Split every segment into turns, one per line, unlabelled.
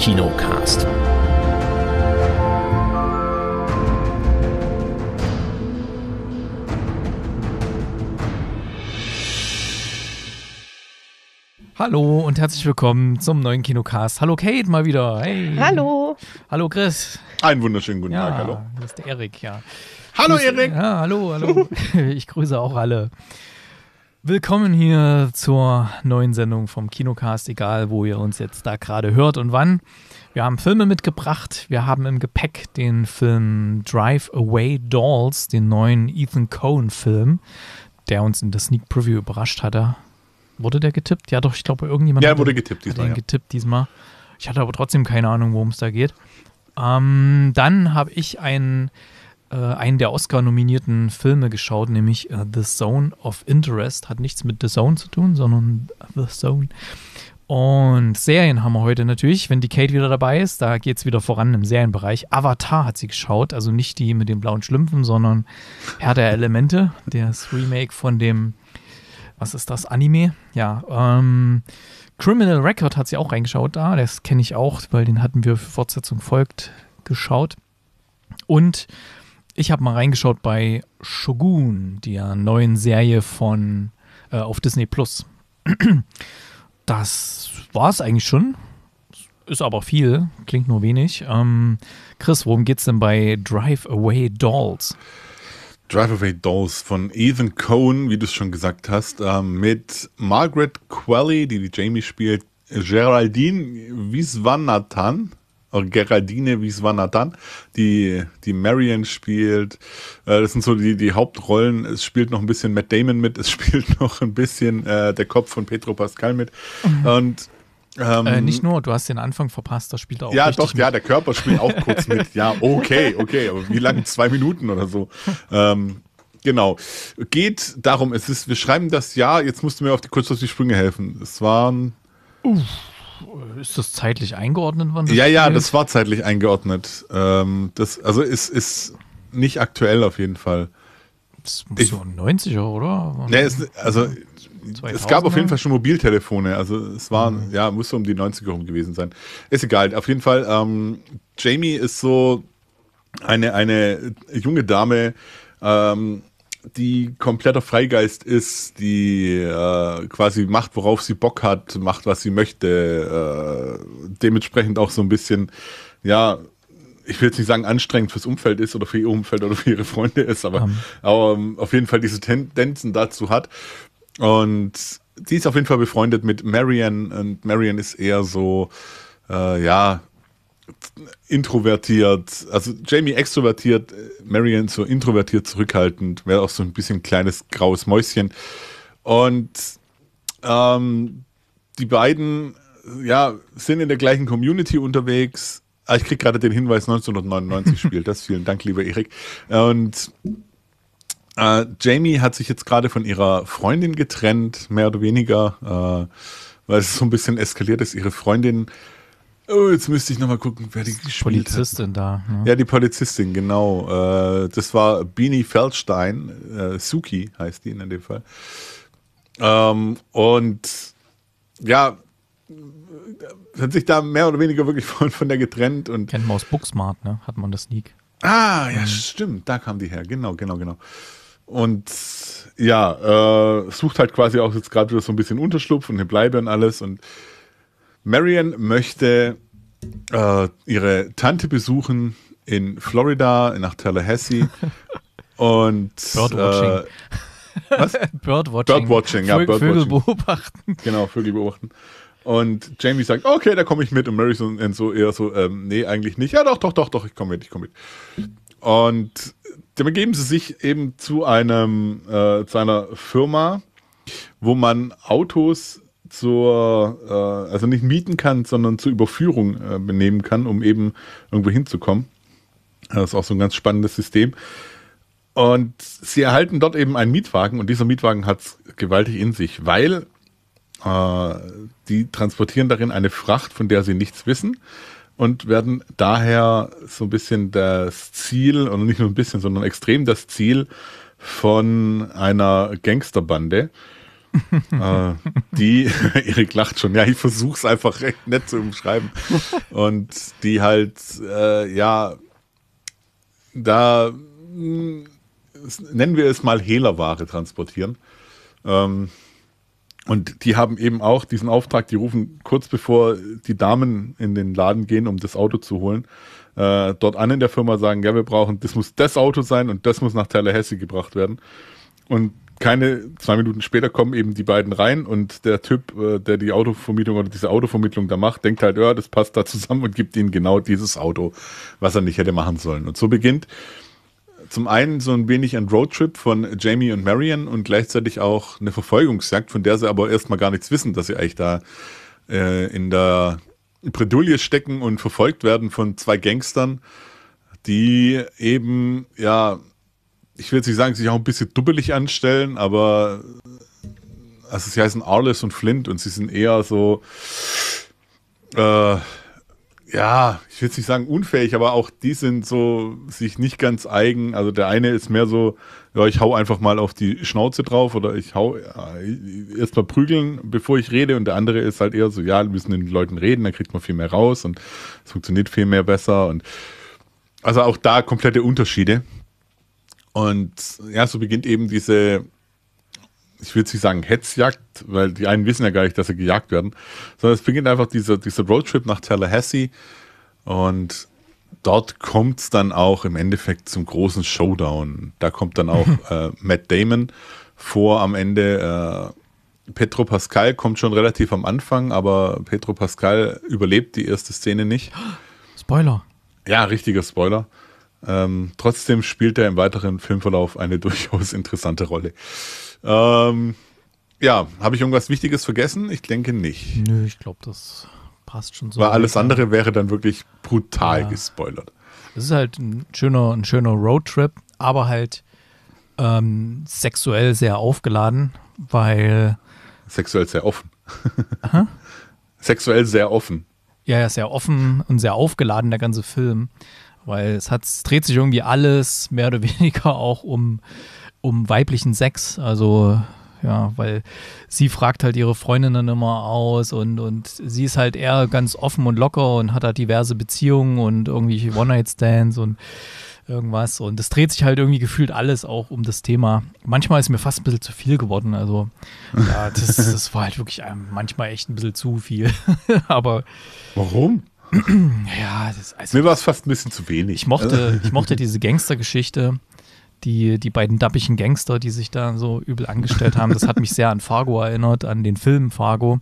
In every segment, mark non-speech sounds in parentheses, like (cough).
Kinocast. Hallo und herzlich willkommen zum neuen Kinocast. Hallo Kate mal wieder. Hey. Hallo. Hallo Chris. Einen wunderschönen guten ja, Tag. Hallo. Das ist der Erik, ja. Hallo Erik. Ja, hallo, hallo. (laughs) ich grüße auch alle. Willkommen hier zur neuen Sendung vom Kinocast, egal wo ihr uns jetzt da gerade hört und wann. Wir haben Filme mitgebracht. Wir haben im Gepäck den Film Drive Away Dolls, den neuen Ethan Cohen-Film, der uns in der Sneak Preview überrascht hatte. Wurde der getippt? Ja, doch, ich glaube, irgendjemand ja, wurde getippt diesmal, hat ihn ja. getippt diesmal. Ich hatte aber trotzdem keine Ahnung, worum es da geht. Ähm, dann habe ich einen äh, einen der Oscar-nominierten Filme geschaut, nämlich äh, The Zone of Interest. Hat nichts mit The Zone zu tun, sondern The Zone. Und Serien haben wir heute natürlich, wenn die Kate wieder dabei ist, da geht es wieder voran im Serienbereich. Avatar hat sie geschaut, also nicht die mit den blauen Schlümpfen, sondern Herr der Elemente, das Remake von dem, was ist das, Anime? Ja, ähm, Criminal Record hat sie auch reingeschaut da, das kenne ich auch, weil den hatten wir für Fortsetzung folgt geschaut. Und ich habe mal reingeschaut bei Shogun, der neuen Serie von äh, auf Disney Plus. (clears throat) das war es eigentlich schon. Ist aber viel, klingt nur wenig. Ähm, Chris, worum geht's denn bei Drive Away Dolls?
Drive Away Dolls von Ethan Cohen, wie du es schon gesagt hast, äh, mit Margaret Qualley, die die Jamie spielt, Geraldine Viswanathan, äh, Geraldine Wieswanathan, die, die Marion spielt. Äh, das sind so die, die Hauptrollen. Es spielt noch ein bisschen Matt Damon mit, es (laughs) spielt noch ein bisschen äh, der Kopf von Petro Pascal mit. Mhm. Und ähm, äh, nicht
nur, du hast den Anfang verpasst, das spielt auch. Ja, doch, mit. ja, der Körper spielt auch (laughs) kurz mit. Ja, okay, okay,
aber wie lange? Zwei Minuten oder so. Ähm, genau. Geht darum, es ist, wir schreiben das Jahr, jetzt musst du mir auf die, kurz auf die Sprünge helfen. Es waren. Uff.
Ist das zeitlich eingeordnet? Wann das ja, ja, das
war zeitlich eingeordnet. Ähm, das, also ist, ist nicht aktuell auf jeden Fall. Das muss ich, so 90er, oder? Ne, es, also es gab auf jeden Fall schon Mobiltelefone. Also es war, mhm. ja, so um die 90er rum gewesen sein. Ist egal. Auf jeden Fall, ähm, Jamie ist so eine, eine junge Dame, ähm, die kompletter Freigeist ist, die äh, quasi macht, worauf sie Bock hat, macht, was sie möchte, äh, dementsprechend auch so ein bisschen, ja, ich will jetzt nicht sagen, anstrengend fürs Umfeld ist oder für ihr Umfeld oder für ihre Freunde ist, aber, um. Mhm. aber um, ähm, auf jeden Fall diese Tendenzen dazu hat. Und sie ist auf jeden Fall befreundet mit Marianne und Marianne ist eher so, äh, ja, introvertiert, also Jamie extrovertiert, Marion so introvertiert, zurückhaltend, wäre auch so ein bisschen kleines graues Mäuschen. Und ähm, die beiden, ja, sind in der gleichen Community unterwegs. Ah, ich kriege gerade den Hinweis, 1999 (laughs) spielt das. Vielen Dank, lieber Erik. Und äh, Jamie hat sich jetzt gerade von ihrer Freundin getrennt, mehr oder weniger, äh, weil es so ein bisschen eskaliert ist. Ihre Freundin Oh, jetzt müsste ich nochmal gucken, wer die gespielt Polizistin hat. da. Ne? Ja, die Polizistin, genau. Äh, das war Beanie Feldstein. Äh, Suki heißt die in dem Fall. Ähm, und ja, hat sich da mehr oder weniger wirklich (laughs) von, von der getrennt. Und Kennt man aus Booksmart, ne? Hat man das Sneak. Ah, ja, mhm. stimmt. Da kam die her. Genau, genau, genau. Und ja, äh, sucht halt quasi auch jetzt gerade wieder so ein bisschen Unterschlupf und eine Bleibe und alles. Und Marion möchte äh, ihre Tante besuchen in Florida, nach Tallahassee. (laughs) und Birdwatching. Äh, was? (laughs) Birdwatching. Birdwatching, ja, Vögel, Birdwatching. Vögel
beobachten.
(laughs) Genau, Vögel beobachten. Und Jamie sagt, okay, da komme ich mit. Und Mary so, und so eher so, ähm, nee, eigentlich nicht. Ja, doch, doch, doch, doch, ich komme mit, ich komme mit. Und dann begeben sie sich eben zu einem, äh, zu einer Firma, wo man Autos zur, äh, also nicht mieten kann, sondern zur Überführung äh, benehmen kann, um eben irgendwo hinzukommen. Das ist auch so ein ganz spannendes System. Und sie erhalten dort eben einen Mietwagen und dieser Mietwagen hat es gewaltig in sich, weil äh, die transportieren darin eine Fracht, von der sie nichts wissen und werden daher so ein bisschen das Ziel, und nicht nur ein bisschen, sondern extrem das Ziel von einer Gangsterbande, (laughs) äh, die, (laughs) Erik lacht schon, ja, ich versuche es einfach recht nett zu umschreiben. (laughs) Und die halt, äh, ja, da mh, mm, nennen wir es mal Hehlerware transportieren. Ähm, und die haben eben auch diesen Auftrag, die rufen kurz bevor die Damen in den Laden gehen, um das Auto zu holen, äh, dort an in der Firma sagen, ja, wir brauchen, das muss das Auto sein und das muss nach Tallahassee gebracht werden. Und keine zwei Minuten später kommen eben die beiden rein und der Typ, äh, der die Autovermietung oder diese Autovermittlung da macht, denkt halt, ja, das passt da zusammen und gibt ihnen genau dieses Auto, was er nicht hätte machen sollen. Und so beginnt zum einen so ein wenig ein Roadtrip von Jamie und Marion und gleichzeitig auch eine Verfolgungsjagd, von der sie aber erstmal gar nichts wissen, dass sie eigentlich da äh, in der Bredouille stecken und verfolgt werden von zwei Gangstern, die eben ja ich würde jetzt nicht sagen, sich auch ein bisschen dubbelig anstellen, aber äh, also sie heißen Arliss und Flint und sie sind eher so, äh, ja, ich würde nicht sagen unfähig, aber auch die sind so sich nicht ganz eigen. Also der eine ist mehr so, ja, ich hau einfach mal auf die Schnauze drauf oder ich hau ja, äh, erst mal prügeln, bevor ich rede. Und der andere ist halt eher so, ja, wir müssen den Leuten reden, dann kriegt man viel mehr raus und es funktioniert viel mehr besser. Und also auch da komplette Unterschiede. Und ja, so beginnt eben diese, ich würde nicht sagen Hetzjagd, weil die einen wissen ja gar nicht, dass sie gejagt werden, sondern es beginnt einfach dieser, dieser Roadtrip nach Tallahassee und dort kommt es dann auch im Endeffekt zum großen Showdown. Da kommt dann auch (laughs) äh, Matt Damon vor am Ende. Äh, Petro Pascal kommt schon relativ am Anfang, aber Petro Pascal überlebt die erste Szene nicht. Spoiler. Ja, richtiger Spoiler. Ähm, trotzdem spielt er im weiteren Filmverlauf eine (laughs) durchaus interessante Rolle. Ähm, ja, habe ich irgendwas Wichtiges vergessen? Ich denke nicht. Nö,
ich glaube, das passt schon so. Weil alles andere
wäre dann wirklich brutal ja. gespoilert.
Es ist halt ein schöner, ein schöner Roadtrip, aber halt ähm, sexuell sehr aufgeladen, weil.
Sexuell sehr offen. Aha. (laughs) Sexuell sehr offen.
Ja, ja, sehr offen und sehr aufgeladen, der ganze Film weil es, hat, es dreht sich irgendwie alles mehr oder (laughs) weniger auch um, um weiblichen Sex. Also ja, weil sie fragt halt ihre Freundinnen immer aus und, und sie ist halt eher ganz offen und locker und hat halt diverse Beziehungen und irgendwie One-Night-Stands und irgendwas. Und es dreht sich halt irgendwie gefühlt alles auch um das Thema. Manchmal ist mir fast ein bisschen zu viel geworden. Also, ja, das, (laughs) das war halt wirklich ähm, manchmal echt ein bisschen zu viel. (laughs) Aber. Warum? ja, das
also Mir war es fast ein bisschen zu wenig. Ich mochte, also. ich
mochte diese Gangstergeschichte, die, die beiden dappigen Gangster, die sich da so übel angestellt haben. Das hat mich sehr an Fargo erinnert, an den Film Fargo,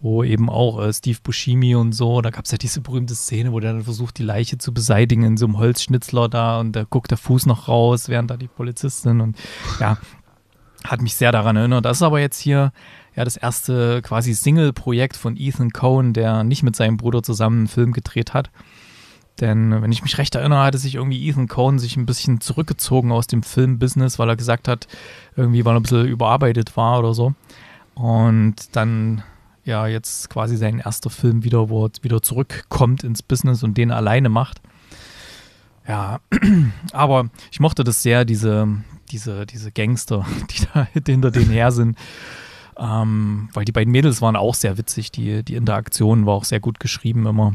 wo eben auch äh, Steve Buscemi und so, da gab es ja diese berühmte Szene, wo der dann versucht, die Leiche zu beseitigen in so einem Holzschnitzler da und da guckt der Fuß noch raus, während da die Polizistin und ja, hat mich sehr daran erinnert. Das ist aber jetzt hier ja, das erste quasi Single-Projekt von Ethan Cohen, der nicht mit seinem Bruder zusammen einen Film gedreht hat. Denn wenn ich mich recht erinnere, hatte sich irgendwie Ethan Cohen sich ein bisschen zurückgezogen aus dem Filmbusiness, weil er gesagt hat, irgendwie weil er ein bisschen überarbeitet war oder so. Und dann ja jetzt quasi sein erster Film wieder, wo er wieder zurückkommt ins Business und den alleine macht. Ja, (clears throat) aber ich mochte das sehr, diese, diese, diese Gangster, (laughs) die da hinter denen her sind. Ähm, weil die beiden Mädels waren auch sehr witzig, die, die Interaktion war auch sehr gut geschrieben immer.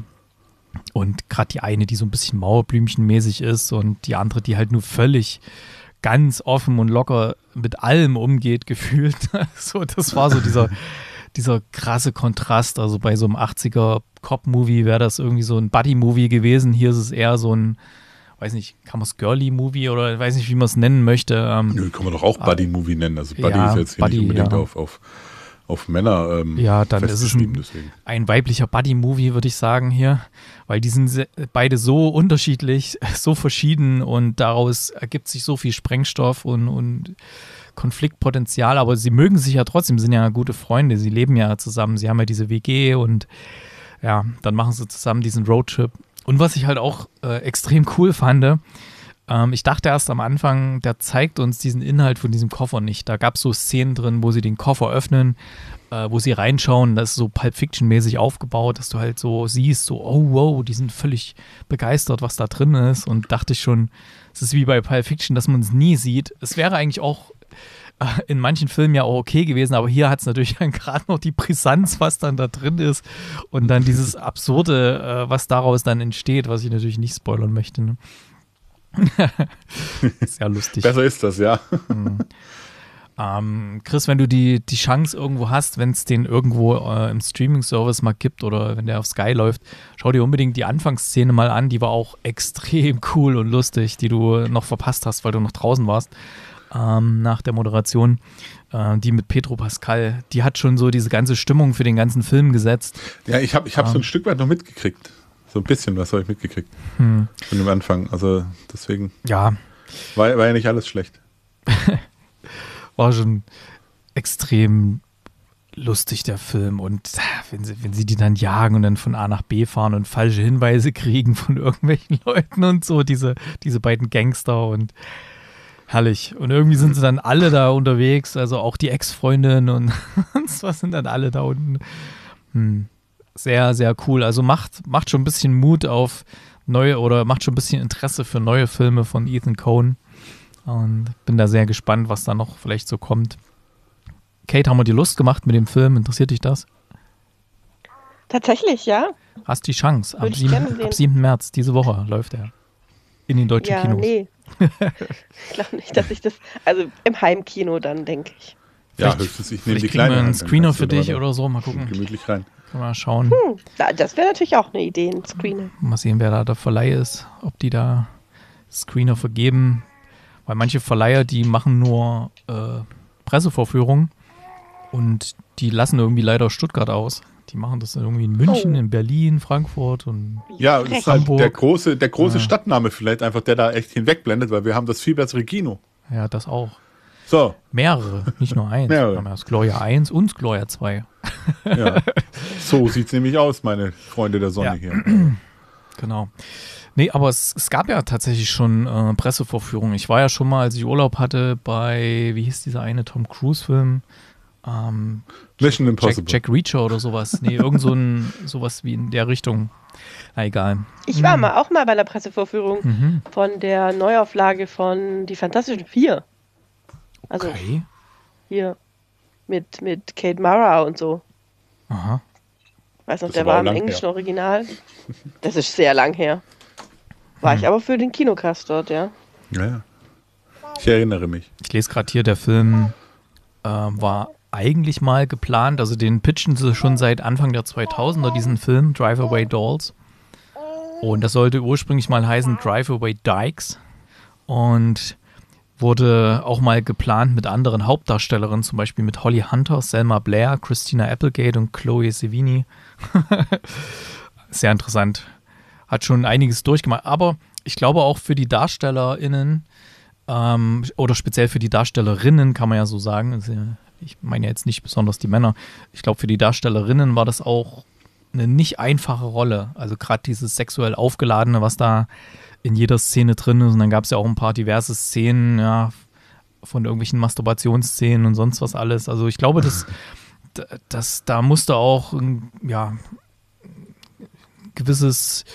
Und gerade die eine, die so ein bisschen Mauerblümchenmäßig ist und die andere, die halt nur völlig ganz offen und locker mit allem umgeht, (laughs) gefühlt. so, das war so dieser, (laughs) dieser krasse Kontrast. Also bei so einem 80er Cop-Movie wäre das irgendwie so ein Buddy-Movie gewesen. Hier ist es eher so ein weiß nicht, kann man es Girly Movie oder weiß nicht, wie man es nennen möchte. Ähm, Nö, kann man doch auch ah. Buddy Movie nennen. Also Buddy ja, ist jetzt hier Buddy, nicht unbedingt ja. auf, auf, auf Männer. Ähm, ja, dann ist es ein, ein weiblicher Buddy Movie, würde ich sagen hier, weil die sind beide so unterschiedlich, (laughs) so verschieden und daraus ergibt sich so viel Sprengstoff und, und Konfliktpotenzial, aber sie mögen sich ja trotzdem, sind ja gute Freunde, sie leben ja zusammen, sie haben ja diese WG und ja, dann machen sie zusammen diesen Roadtrip und was ich halt auch äh, extrem cool fand, ähm, ich dachte erst am Anfang, der zeigt uns diesen Inhalt von diesem Koffer nicht. Da gab es so Szenen drin, wo sie den Koffer öffnen, äh, wo sie reinschauen, das ist so Pulp Fiction-mäßig aufgebaut, dass du halt so siehst, so, oh wow, die sind völlig begeistert, was da drin ist. Und dachte ich schon, es ist wie bei Pulp Fiction, dass man es nie sieht. Es wäre eigentlich auch (laughs) in manchen Filmen ja auch okay gewesen, aber hier hat es natürlich dann (laughs) gerade noch die Brisanz, was dann da drin ist und dann dieses (laughs) Absurde, äh, was daraus dann entsteht, was ich natürlich nicht spoilern möchte. Ne?
Sehr lustig. Besser ist das, ja.
Mhm. Ähm, Chris, wenn du die, die Chance irgendwo hast, wenn es den irgendwo äh, im Streaming-Service mal gibt oder wenn der auf Sky läuft, schau dir unbedingt die Anfangsszene mal an. Die war auch extrem cool und lustig, die du noch verpasst hast, weil du noch draußen warst ähm, nach der Moderation, äh, die mit Pedro Pascal, die hat schon so diese ganze Stimmung für den ganzen Film gesetzt. Ja, ich habe ich hab ähm, so ein ähm. Stück
weit noch mitgekriegt. So ein bisschen was habe ich mitgekriegt hm. von dem Anfang. Also deswegen. Ja. War, war ja nicht alles schlecht.
(laughs) war schon extrem lustig, der Film. Und äh, wenn sie, wenn sie die dann jagen und dann von A nach B fahren und falsche Hinweise (laughs) kriegen von irgendwelchen Leuten und so, diese, diese beiden Gangster und Herrlich. Und irgendwie sind mhm. sie dann alle da unterwegs, also auch die Ex-Freundin und (laughs) sonst was sind dann alle da unten. Hm. Sehr, sehr cool. Also macht, macht schon ein bisschen Mut auf neue oder macht schon ein bisschen Interesse für neue Filme von Ethan Cohen. Und bin da sehr gespannt, was da noch vielleicht so kommt. Kate, haben wir dir Lust gemacht mit dem Film? Interessiert dich das?
Tatsächlich, ja.
Hast die Chance. Am 7, ab 7. März, diese Woche läuft er in den deutschen ja, Kinos. Nee.
(laughs) ich glaube nicht, dass ich das, also im Heimkino dann, denke ich. Ja,
vielleicht, höchstens, ich nehme die kleine. einen Screener für dich oder so, mal gucken. Gemütlich rein. Können wir mal schauen.
Hm, das wäre natürlich auch eine Idee, ein Screener.
Mal sehen, wer da der Verleih ist, ob die da Screener vergeben. Weil manche Verleiher, die machen nur äh, Pressevorführungen und die lassen irgendwie leider Stuttgart aus. Die machen das irgendwie in München, oh. in Berlin, Frankfurt und Ja, das ist halt der
große, der große ja. Stadtname vielleicht einfach, der da echt hinwegblendet, weil wir haben das viel bessere Kino. Ja, das auch. So.
Mehrere, nicht nur eins. Mehrere. Wir haben erst Gloria 1 und Gloria 2. ja.
So sieht es nämlich aus, meine Freunde der Sonne ja. hier.
genau. Nee, aber es, es, gab ja tatsächlich schon äh, Pressevorführungen. Ich war ja schon mal, als ich Urlaub hatte, bei, wie hieß dieser eine Tom Cruise-Film? ähm, Mission Impossible. Jack, Jack Reacher oder sowas. Nee, irgend so ein, (laughs) sowas wie in der Richtung. Na egal. Ich war mhm. mal,
auch mal bei der Pressevorführung mhm. von der Neuauflage von Die Fantastischen Vier. Also okay. hier mit, mit Kate Mara und so. Aha. Weiß noch, das der war im englischen her. Original. (laughs) Das ist sehr lang her. War mhm. ich aber für den Kinocast dort, ja.
Naja. ich erinnere mich. Ich lese gerade hier, der Film äh, war eigentlich mal geplant, also den pitchen sie schon seit Anfang der 2000er, diesen Film Drive Away Dolls. Und das sollte ursprünglich mal heißen Drive Away Dykes und wurde auch mal geplant mit anderen Hauptdarstellerinnen, zum Beispiel mit Holly Hunter, Selma Blair, Christina Applegate und Chloe Sevigny. (laughs) Sehr interessant. Hat schon einiges durchgemacht. Aber ich glaube auch für die DarstellerInnen ähm, oder speziell für die Darstellerinnen kann man ja so sagen, ich meine jetzt nicht besonders die Männer, ich glaube, für die Darstellerinnen war das auch eine nicht einfache Rolle. Also gerade dieses sexuell aufgeladene, was da in jeder Szene drin ist. Und dann gab es ja auch ein paar diverse Szenen, ja, von irgendwelchen Masturbationsszenen und sonst was alles. Also ich glaube, dass, dass da musste auch ja, ein gewisses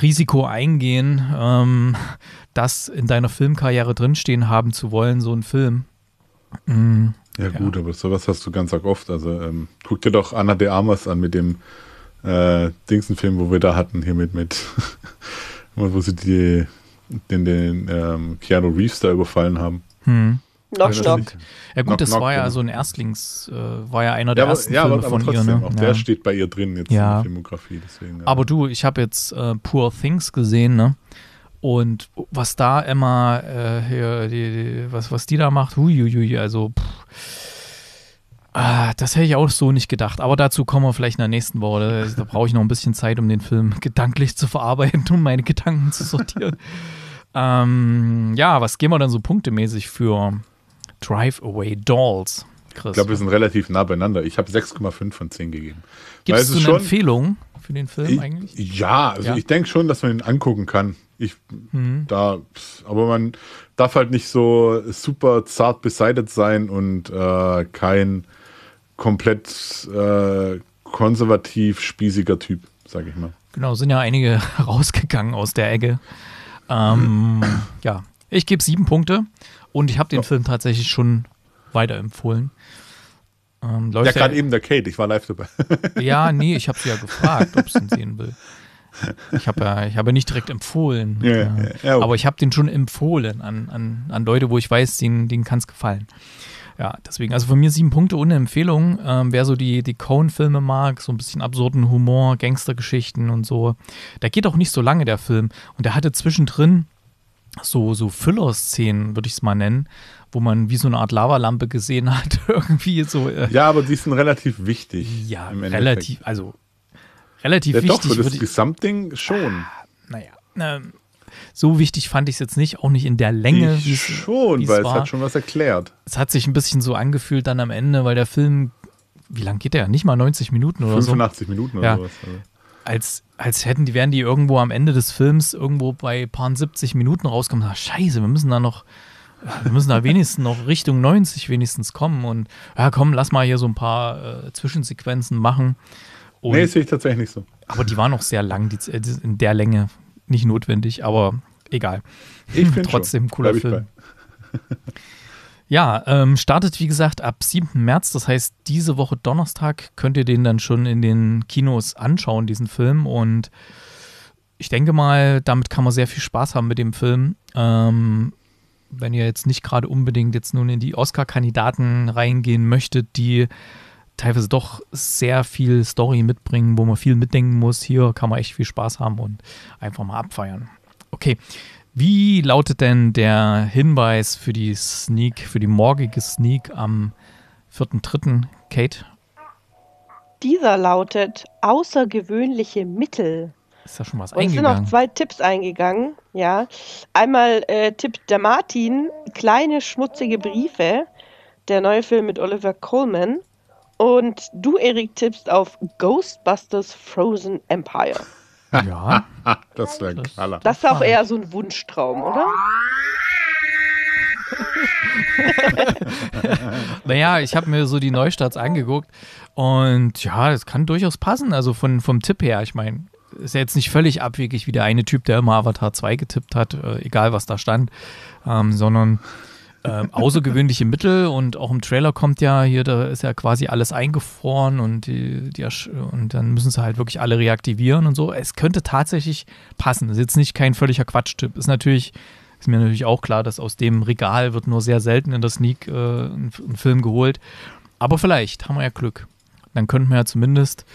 Risiko eingehen, ähm, das in deiner Filmkarriere drinstehen haben zu wollen, so ein Film. Mhm
ja, ja, gut, aber sowas hast du ganz arg oft. Also ähm, guck dir doch Anna de Armas an mit dem äh, Dingsenfilm, wo wir da hatten, hier mit, mit (laughs) wo sie die, den, den ähm, Keanu Reeves da überfallen haben. Hm. Knock, knock. Ja
gut, knock, das knock, war ja genau. so ein Erstlings, äh, war ja einer der ja, aber, ersten ja, Filme aber, von trotzdem, ihr. Ne? Auch ja. der
steht bei ihr drin jetzt in der Filmografie. Deswegen,
Aber ähm. du, ich habe jetzt äh, Poor Things gesehen, ne? Und was da Emma, äh, die, die, was, was die da macht, huiuiui, also pff, ah, das hätte ich auch so nicht gedacht. Aber dazu kommen wir vielleicht in der nächsten Woche. Da, also, da brauche ich noch ein bisschen Zeit, um den Film gedanklich zu verarbeiten, um meine Gedanken zu sortieren. (laughs) ähm, ja, was gehen wir dann so punktemäßig für Drive Away Dolls? Chris. Ich glaube, wir
sind relativ nah beieinander. Ich habe 6,5 von 10 gegeben. Gibt es eine Empfehlung
für den Film eigentlich?
Ja, also ja. ich denke schon, dass man ihn angucken kann. Ich, mhm. da, aber man darf halt nicht so super zart beseitet sein und äh, kein komplett äh, konservativ spießiger Typ, sage
ich mal. Genau, sind ja einige (laughs) rausgegangen aus der Ecke. Ähm, ja, ich gebe sieben Punkte und ich habe den ja. Film tatsächlich schon weiterempfohlen. Ähm, ja, gerade eben
der Kate, ich war live dabei.
ja, nee, ich (laughs) habe sie ja gefragt, ob sie ihn sehen will. Ich habe ja, ich habe nicht direkt empfohlen. Ja, ja. Ja, okay. Aber ich habe den schon empfohlen an, an, an Leute, wo ich weiß, denen, denen kann es gefallen. Ja, deswegen, also von mir sieben Punkte ohne Empfehlung. Ähm, wer so die, die Cone-Filme mag, so ein bisschen absurden Humor, Gangstergeschichten und so, da geht auch nicht so lange der Film. Und der hatte zwischendrin so, so Füller-Szenen, würde ich es mal nennen, wo man wie so eine Art Lavalampe gesehen hat, (laughs) irgendwie
so. Äh, ja, aber die sind relativ wichtig. Ja, im relativ, also relativ ja, wichtig. Doch, für das Gesamtding ah, schon.
naja, ähm, so wichtig fand ich es jetzt nicht, auch nicht in der Länge. Ich schon, weil war. es hat schon
was erklärt.
Es hat sich ein bisschen so angefühlt dann am Ende, weil der Film, wie lang geht der? Nicht mal 90 Minuten oder 85 so. 85 Minuten oder ja. sowas. Also. Als, als hätten die, wären die irgendwo am Ende des Films irgendwo bei paar 70 Minuten rauskommen. Na, scheiße, wir müssen da noch, wir müssen da wenigstens noch Richtung 90 wenigstens kommen und ja komm, lass mal hier so ein paar äh, Zwischensequenzen machen. Und, nee, ist ich
tatsächlich nicht so.
Aber die waren noch sehr lang, die, äh, in der Länge nicht notwendig, aber egal. Ich finde Trotzdem schon. cooler Film. (laughs) ja, ähm, startet wie gesagt ab 7. März, das heißt diese Woche Donnerstag könnt ihr den dann schon in den Kinos anschauen, diesen Film. Und ich denke mal, damit kann man sehr viel Spaß haben mit dem Film. Ähm, wenn ihr jetzt nicht gerade unbedingt jetzt nun in die Oscar-Kandidaten reingehen möchtet, die teilweise doch sehr viel Story mitbringen, wo man viel mitdenken muss. Hier kann man echt viel Spaß haben und einfach mal abfeiern. Okay, wie lautet denn der Hinweis für die Sneak, für die morgige Sneak am 4.3., Kate?
Dieser lautet außergewöhnliche Mittel.
Ist da schon was und Es sind noch zwei
Tipps eingegangen, ja. Einmal äh, Tipp der Martin, kleine schmutzige Briefe, der neue Film mit Oliver Coleman. Und du, Erik, tippst auf Ghostbusters Frozen Empire.
Ja, (laughs) das ist ein Knaller. Das ist auch
eher so ein Wunschtraum, oder? (laughs)
naja, ich habe mir so die Neustarts angeguckt und ja, das kann durchaus passen. Also von, vom Tipp her, ich meine, ist ja jetzt nicht völlig abwegig wie der eine Typ, der immer Avatar 2 getippt hat, äh, egal was da stand, ähm, sondern ähm, außergewöhnliche Mittel und auch im Trailer kommt ja hier, da ist ja quasi alles eingefroren und, die, die, und dann müssen sie halt wirklich alle reaktivieren und so. Es könnte tatsächlich passen. Das ist jetzt nicht kein völliger Quatschtipp. Ist natürlich, ist mir natürlich auch klar, dass aus dem Regal wird nur sehr selten in der Sneak äh, ein, ein Film geholt. Aber vielleicht haben wir ja Glück. Dann könnten wir ja zumindest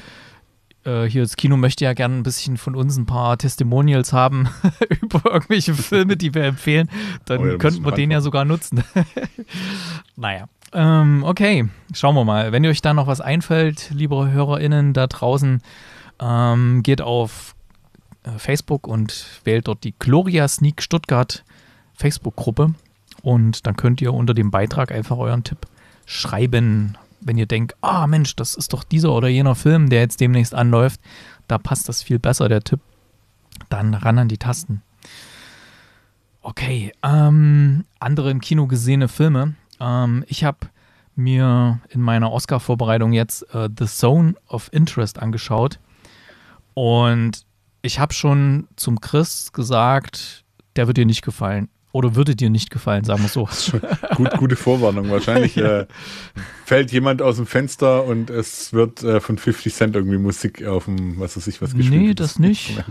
äh, hier das Kino möchte ja gerne ein bisschen von uns ein paar Testimonials haben (laughs) über irgendwelche Filme, die wir empfehlen, dann oh ja, könnten wir den ja sogar nutzen. (laughs) naja. Ähm, okay, schauen wir mal. Wenn ihr euch da noch was einfällt, liebe HörerInnen da draußen, ähm, geht auf äh, Facebook und wählt dort die Gloria Sneak Stuttgart Facebook-Gruppe. Und dann könnt ihr unter dem Beitrag einfach euren Tipp schreiben, wenn ihr denkt, ah Mensch, das ist doch dieser oder jener Film, der jetzt demnächst anläuft, da passt das viel besser, der Tipp, dann ran an die Tasten. Okay, ähm, andere im Kino gesehene Filme. Ähm, ich habe mir in meiner Oscar-Vorbereitung jetzt äh, The Zone of Interest angeschaut. Und ich habe schon zum Chris gesagt, der wird dir nicht gefallen. Oder würde dir nicht gefallen, sagen wir so. Gut,
gute Vorwarnung. Wahrscheinlich ja. (laughs) äh, fällt jemand aus dem Fenster und es wird äh, von 50 Cent irgendwie Musik auf dem, was weiß ich, was gespielt. Nee,
das, nicht.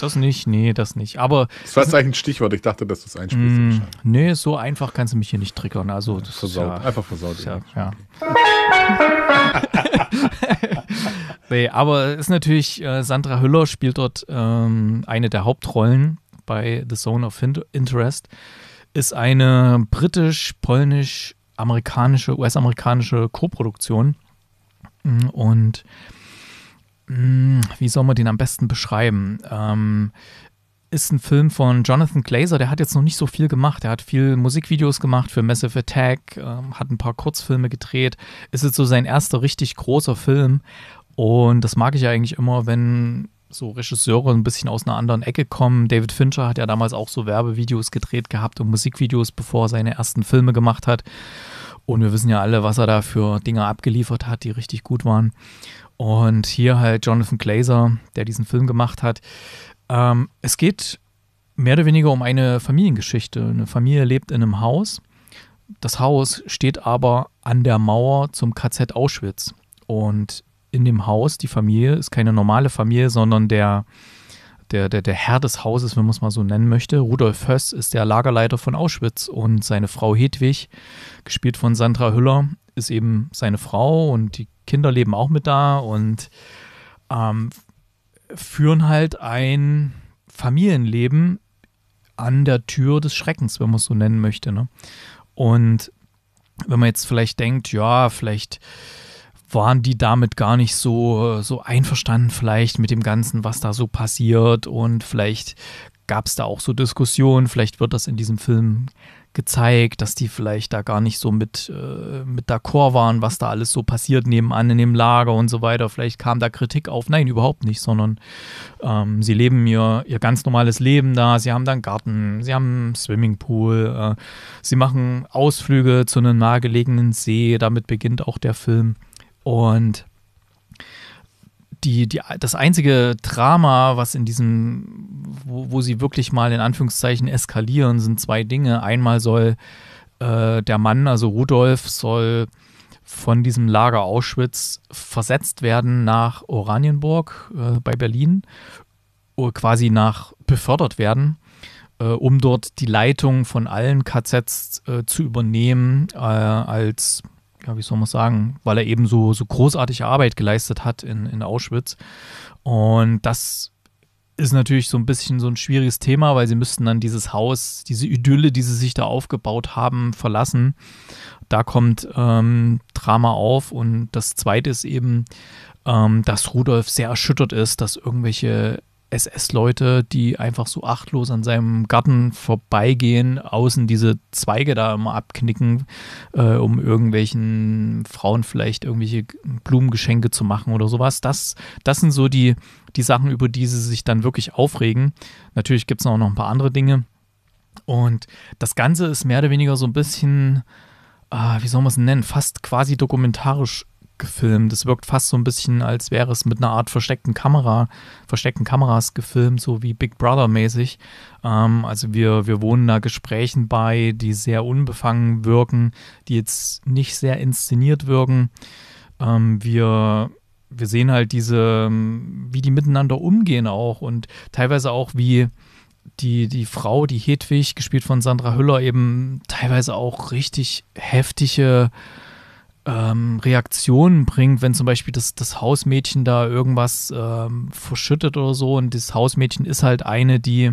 Das nicht, nee, das nicht. Aber. Das war jetzt eigentlich
ein Stichwort. Ich dachte, dass du es einspielst. Mm,
nee, so einfach kannst du mich hier nicht triggern. Also, das versaut. Ist ja, einfach versaut. Ja, ja. (laughs) nee, aber ist natürlich, äh, Sandra Hüller spielt dort ähm, eine der Hauptrollen bei The Zone of Interest, ist eine britisch-polnisch-amerikanische, US-amerikanische Koproduktion. Und hm, wie soll man den am besten beschreiben? Ähm, ist ein Film von Jonathan Glazer, der hat jetzt noch nicht so viel gemacht. Er hat viel Musikvideos gemacht für Massive Attack, äh, hat ein paar Kurzfilme gedreht. Ist jetzt so sein erster richtig großer Film. Und das mag ich eigentlich immer, wenn so Regisseure ein bisschen aus einer anderen Ecke kommen. David Fincher hat ja damals auch so Werbevideos gedreht gehabt und Musikvideos, bevor er seine ersten Filme gemacht hat. Und wir wissen ja alle, was er da für Dinge abgeliefert hat, die richtig gut waren. Und hier halt Jonathan Glazer, der diesen Film gemacht hat. Ähm, es geht mehr oder weniger um eine Familiengeschichte. Eine Familie lebt in einem Haus. Das Haus steht aber an der Mauer zum KZ Auschwitz. Und in dem Haus, die Familie, ist keine normale Familie, sondern der, der, der, der Herr des Hauses, wenn man es mal so nennen möchte. Rudolf Höss ist der Lagerleiter von Auschwitz und seine Frau Hedwig, gespielt von Sandra Hüller, ist eben seine Frau und die Kinder leben auch mit da und ähm, führen halt ein Familienleben an der Tür des Schreckens, wenn man es so nennen möchte. Ne? Und wenn man jetzt vielleicht denkt, ja, vielleicht waren die damit gar nicht so, so einverstanden vielleicht mit dem Ganzen, was da so passiert und vielleicht gab es da auch so Diskussionen, vielleicht wird das in diesem Film gezeigt, dass die vielleicht da gar nicht so mit, äh, mit d'accord waren, was da alles so passiert nebenan in dem Lager und so weiter. Vielleicht kam da Kritik auf. Nein, überhaupt nicht, sondern ähm, sie leben ihr, ihr ganz normales Leben da. Sie haben dann Garten, sie haben einen Swimmingpool, äh, sie machen Ausflüge zu einem nahegelegenen See. Damit beginnt auch der Film. Und die, die, das einzige Drama, was in diesem, wo, wo sie wirklich mal in Anführungszeichen eskalieren, sind zwei Dinge. Einmal soll äh, der Mann, also Rudolf, soll von diesem Lager Auschwitz versetzt werden nach Oranienburg äh, bei Berlin, quasi nach befördert werden, äh, um dort die Leitung von allen KZs äh, zu übernehmen äh, als ja, wie soll man sagen, weil er eben so, so großartige Arbeit geleistet hat in, in Auschwitz. Und das ist natürlich so ein bisschen so ein schwieriges Thema, weil sie müssten dann dieses Haus, diese Idylle, die sie sich da aufgebaut haben, verlassen. Da kommt ähm, Drama auf. Und das Zweite ist eben, ähm, dass Rudolf sehr erschüttert ist, dass irgendwelche SS-Leute, die einfach so achtlos an seinem Garten vorbeigehen, außen diese Zweige da immer abknicken, äh, um irgendwelchen Frauen vielleicht irgendwelche Blumengeschenke zu machen oder sowas. Das, das sind so die, die Sachen, über die sie sich dann wirklich aufregen. Natürlich gibt es auch noch ein paar andere Dinge. Und das Ganze ist mehr oder weniger so ein bisschen, äh, wie soll man es nennen, fast quasi dokumentarisch gefilmt. Es wirkt fast so ein bisschen, als wäre es mit einer Art versteckten Kamera, versteckten Kameras gefilmt, so wie Big Brother mäßig. Ähm, also wir, wir wohnen da Gesprächen bei, die sehr unbefangen wirken, die jetzt nicht sehr inszeniert wirken. Ähm, wir wir sehen halt diese, ähm, wie die miteinander umgehen auch und teilweise auch wie die, die Frau, die Hedwig, gespielt von Sandra Hüller, eben teilweise auch richtig heftige ähm, Reaktionen bringt, wenn zum Beispiel das, das Hausmädchen da irgendwas ähm, verschüttet oder so. Und das Hausmädchen ist halt eine, die,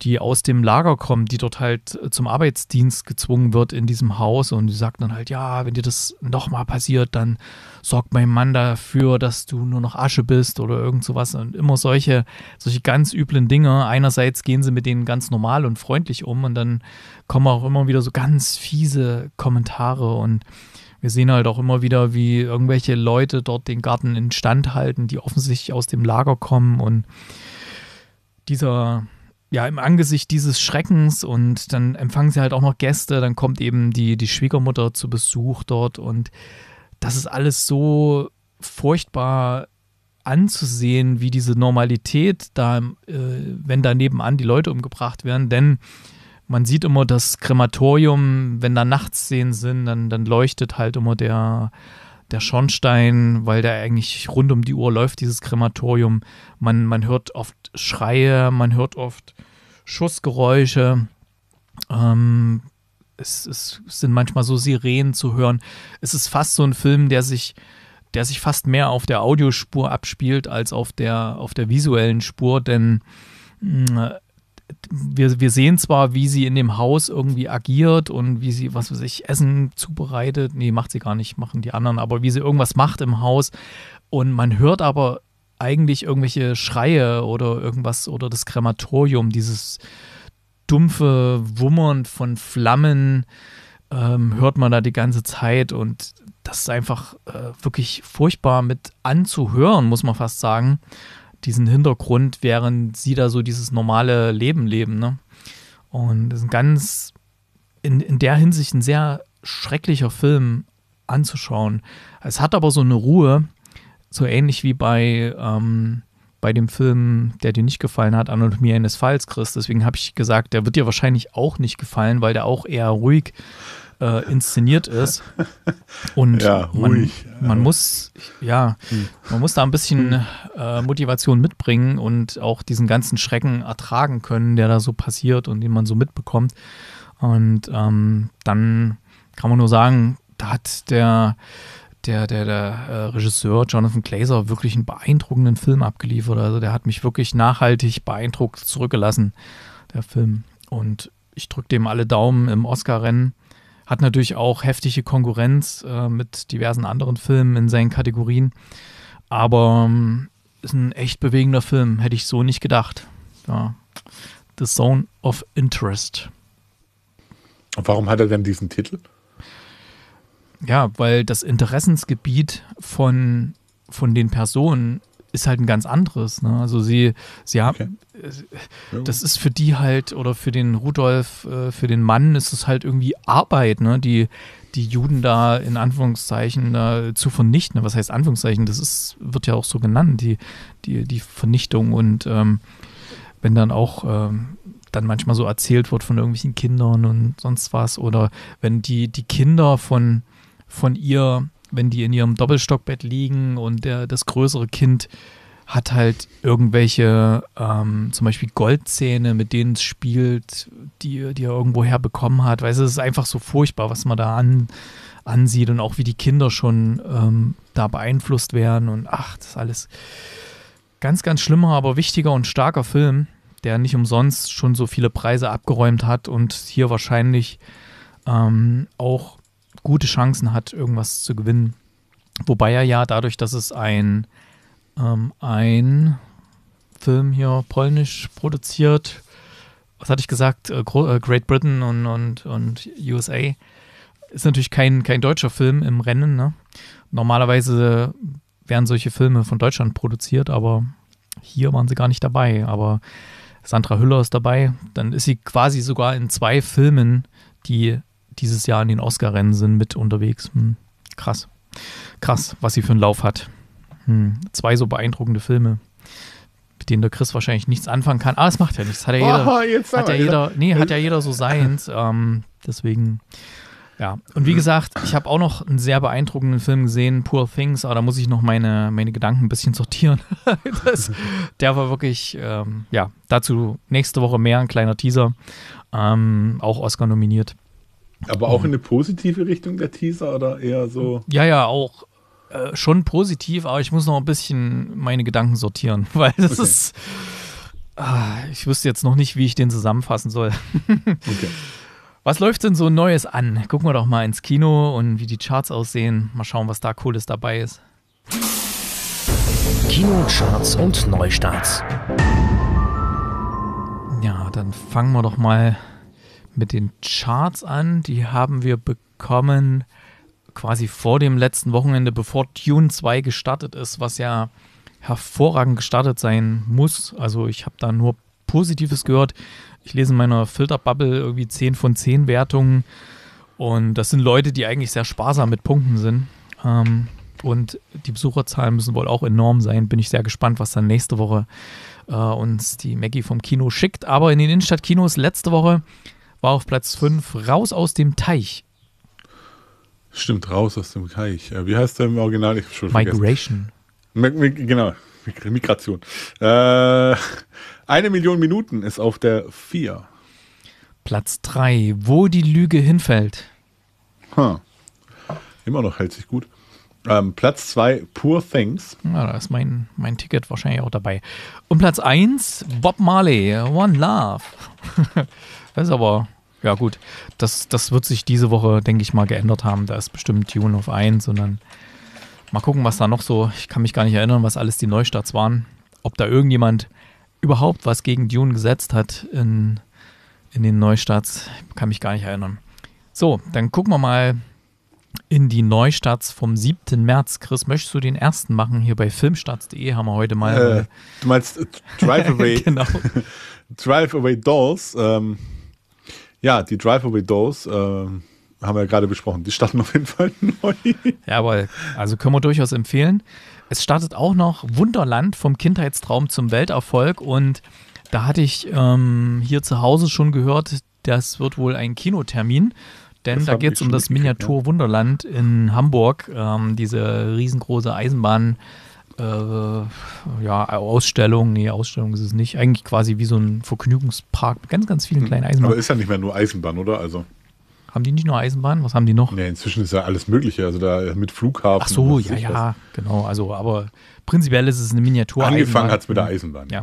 die aus dem Lager kommt, die dort halt äh, zum Arbeitsdienst gezwungen wird in diesem Haus. Und die sagt dann halt, ja, wenn dir das nochmal passiert, dann sorgt mein Mann dafür, dass du nur noch Asche bist oder irgend sowas. Und immer solche, solche ganz üblen Dinge. Einerseits gehen sie mit denen ganz normal und freundlich um und dann kommen auch immer wieder so ganz fiese Kommentare und wir sehen halt auch immer wieder, wie irgendwelche Leute dort den Garten instand halten, die offensichtlich aus dem Lager kommen und dieser ja, im Angesicht dieses Schreckens und dann empfangen sie halt auch noch Gäste, dann kommt eben die, die Schwiegermutter zu Besuch dort und das ist alles so furchtbar anzusehen, wie diese Normalität da, äh, wenn da nebenan die Leute umgebracht werden, denn man sieht immer das Krematorium, wenn da Nachtszenen sind, dann, dann leuchtet halt immer der, der Schornstein, weil der eigentlich rund um die Uhr läuft, dieses Krematorium. Man, man hört oft Schreie, man hört oft Schussgeräusche. Ähm, es, es, sind manchmal so Sirenen zu hören. Es ist fast so ein Film, der sich, der sich fast mehr auf der Audiospur abspielt als auf der, auf der visuellen Spur, denn mh, mm, wir, wir sehen zwar, wie sie in dem Haus irgendwie agiert und wie sie, was weiß ich, Essen zubereitet. Nee, macht sie gar nicht, machen die anderen, aber wie sie irgendwas macht im Haus. Und man hört aber eigentlich irgendwelche Schreie oder irgendwas oder das Krematorium, dieses dumpfe Wummern von Flammen ähm, hört man da die ganze Zeit und das ist einfach äh, wirklich furchtbar mit anzuhören, muss man fast sagen diesen Hintergrund, während sie da so dieses normale Leben leben. Ne? Und das ist ein ganz, in, in der Hinsicht ein sehr schrecklicher Film anzuschauen. Es hat aber so eine Ruhe, so ähnlich wie bei, ähm, bei dem Film, der dir nicht gefallen hat, Anatomie eines Falls, Chris. Deswegen habe ich gesagt, der wird dir wahrscheinlich auch nicht gefallen, weil der auch eher ruhig äh, inszeniert ist. (laughs) Und ja, man, man, muss, ja, hm. man muss da ein bisschen hm. äh, Motivation mitbringen und auch diesen ganzen Schrecken ertragen können, der da so passiert und den man so mitbekommt. Und ähm, dann kann man nur sagen, da hat der der, der, der äh, Regisseur Jonathan Glazer wirklich einen beeindruckenden Film abgeliefert. Also der hat mich wirklich nachhaltig beeindruckt zurückgelassen, der Film. Und ich drücke dem alle Daumen im Oscar-Rennen hat natürlich auch heftige Konkurrenz äh, mit diversen anderen Filmen in seinen Kategorien. Aber ähm, ist ein echt bewegender Film, hätte ich so nicht gedacht. Ja. The Zone of Interest.
Und warum hat er denn diesen Titel?
Ja, weil das Interessensgebiet von, von den Personen ist halt ein ganz anderes. Ne? Also sie, sie haben, okay. Äh, das ist für die halt oder für den Rudolf, äh, für den Mann ist es halt irgendwie Arbeit, ne? Die, die Juden da in Anführungszeichen äh, zu vernichten. Was heißt Anführungszeichen? Das ist, wird ja auch so genannt, die, die, die Vernichtung. Und ähm, wenn dann auch ähm, dann manchmal so erzählt wird von irgendwelchen Kindern und sonst was, oder wenn die, die Kinder von, von ihr wenn die in ihrem Doppelstockbett liegen und der, das größere Kind hat halt irgendwelche, ähm, zum Beispiel Goldzähne, mit denen es spielt, die, die er irgendwo herbekommen hat. Weißt du, es ist einfach so furchtbar, was man da an, ansieht und auch wie die Kinder schon ähm, da beeinflusst werden. Und ach, das ist alles ganz, ganz schlimmer, aber wichtiger und starker Film, der nicht umsonst schon so viele Preise abgeräumt hat und hier wahrscheinlich ähm, auch gute Chancen hat, irgendwas zu gewinnen. Wobei er ja dadurch, dass es ein, ähm, ein Film hier polnisch produziert, was hatte ich gesagt, äh, äh, Great Britain und, und, und USA, ist natürlich kein, kein deutscher Film im Rennen. Ne? Normalerweise werden solche Filme von Deutschland produziert, aber hier waren sie gar nicht dabei. Aber Sandra Hüller ist dabei. Dann ist sie quasi sogar in zwei Filmen die dieses Jahr in den Oscar-Rennen sind mit unterwegs. Hm. Krass. Krass, was sie für einen Lauf hat. Hm. Zwei so beeindruckende Filme mit denen der Chris wahrscheinlich nichts anfangen kann. Ah, es macht ja nichts. Hat ja jeder, oh, hat ja jeder, nee, hat ja jeder so seins. (laughs) Ähm, deswegen, ja. Und wie mhm. gesagt, ich habe auch noch einen sehr beeindruckenden Film gesehen, Poor Things, aber da muss ich noch meine, meine Gedanken ein bisschen sortieren. (laughs) das, der war wirklich, ähm, ja, dazu nächste Woche mehr, ein kleiner Teaser. Ähm, auch Oscar nominiert.
Aber auch in eine positive Richtung der Teaser oder eher so?
Ja, ja, auch äh, schon positiv, aber ich muss noch ein bisschen meine Gedanken sortieren, (laughs) weil das okay. ist. Äh, ich wüsste jetzt noch nicht, wie ich den zusammenfassen soll. (laughs) okay. Was läuft denn so Neues an? Gucken wir doch mal ins Kino und wie die Charts aussehen. Mal schauen, was da Cooles dabei ist. Kinocharts und Neustarts. Ja, dann fangen wir doch mal mit den Charts an. Die haben wir bekommen quasi vor dem letzten Wochenende, bevor Tune 2 gestartet ist, was ja hervorragend gestartet sein muss. Also ich habe da nur Positives gehört. Ich lese in meiner Filterbubble irgendwie 10 von 10 Wertungen. Und das sind Leute, die eigentlich sehr sparsam mit Punkten sind. Ähm, und die Besucherzahlen müssen wohl auch enorm sein. Bin ich sehr gespannt, was dann nächste Woche äh, uns die Maggie vom Kino schickt. Aber in den Innenstadtkinos letzte Woche war auf Platz 5 Raus aus dem Teich.
Stimmt, Raus aus dem Teich. Äh, wie heißt der im Original? Ich schon Migration. Vergessen. Genau, Migration. Äh, eine Million Minuten ist auf der 4.
Platz 3, wo die Lüge hinfällt. Huh. Immer noch hält sich gut.
Ähm, Platz 2, Poor Things.
Ja, da ist mein, mein Ticket wahrscheinlich auch dabei. Und Platz 1, Bob Marley, One Love. (laughs) Das ist aber, ja gut, das, das wird sich diese Woche, denke ich mal, geändert haben. Da ist bestimmt Tune auf 1 und dann mal gucken, was da noch so, ich kann mich gar nicht erinnern, was alles die Neustarts waren. Ob da irgendjemand überhaupt was gegen Dune gesetzt hat in, in den Neustarts, kann mich gar nicht erinnern. So, dann gucken wir mal in die Neustarts vom 7. März. Chris, möchtest du den ersten machen? Hier bei filmstarts.de haben wir heute mal. Äh, du meinst äh, Drive (laughs) Away. genau.
(laughs) Drive Away Dolls. Ähm, ja, die Drive-Away Dose äh, haben wir ja gerade besprochen. Die starten auf jeden Fall (laughs) neu.
Jawohl, also können wir durchaus empfehlen. Es startet auch noch Wunderland vom Kindheitstraum zum Welterfolg und da hatte ich ähm, hier zu Hause schon gehört, das wird wohl ein Kinotermin. Denn das da geht es um das Miniatur ja. Wunderland in Hamburg, ähm, diese riesengroße Eisenbahn äh, ja, Ausstellung, nee, Ausstellung ist es nicht. Eigentlich quasi wie so ein Vergnügungspark mit ganz, ganz vielen hm, kleinen Eisenbahnen. Aber ist ja
nicht mehr nur Eisenbahn, oder? Also. Haben die nicht nur Eisenbahn? Was haben die noch? Nee, inzwischen ist ja alles Mögliche. Also da mit Flughafen. Ach so, ja, ja,
genau. Also, aber prinzipiell ist es eine Miniatur. Angefangen hat es mit der mhm. Eisenbahn. Ja.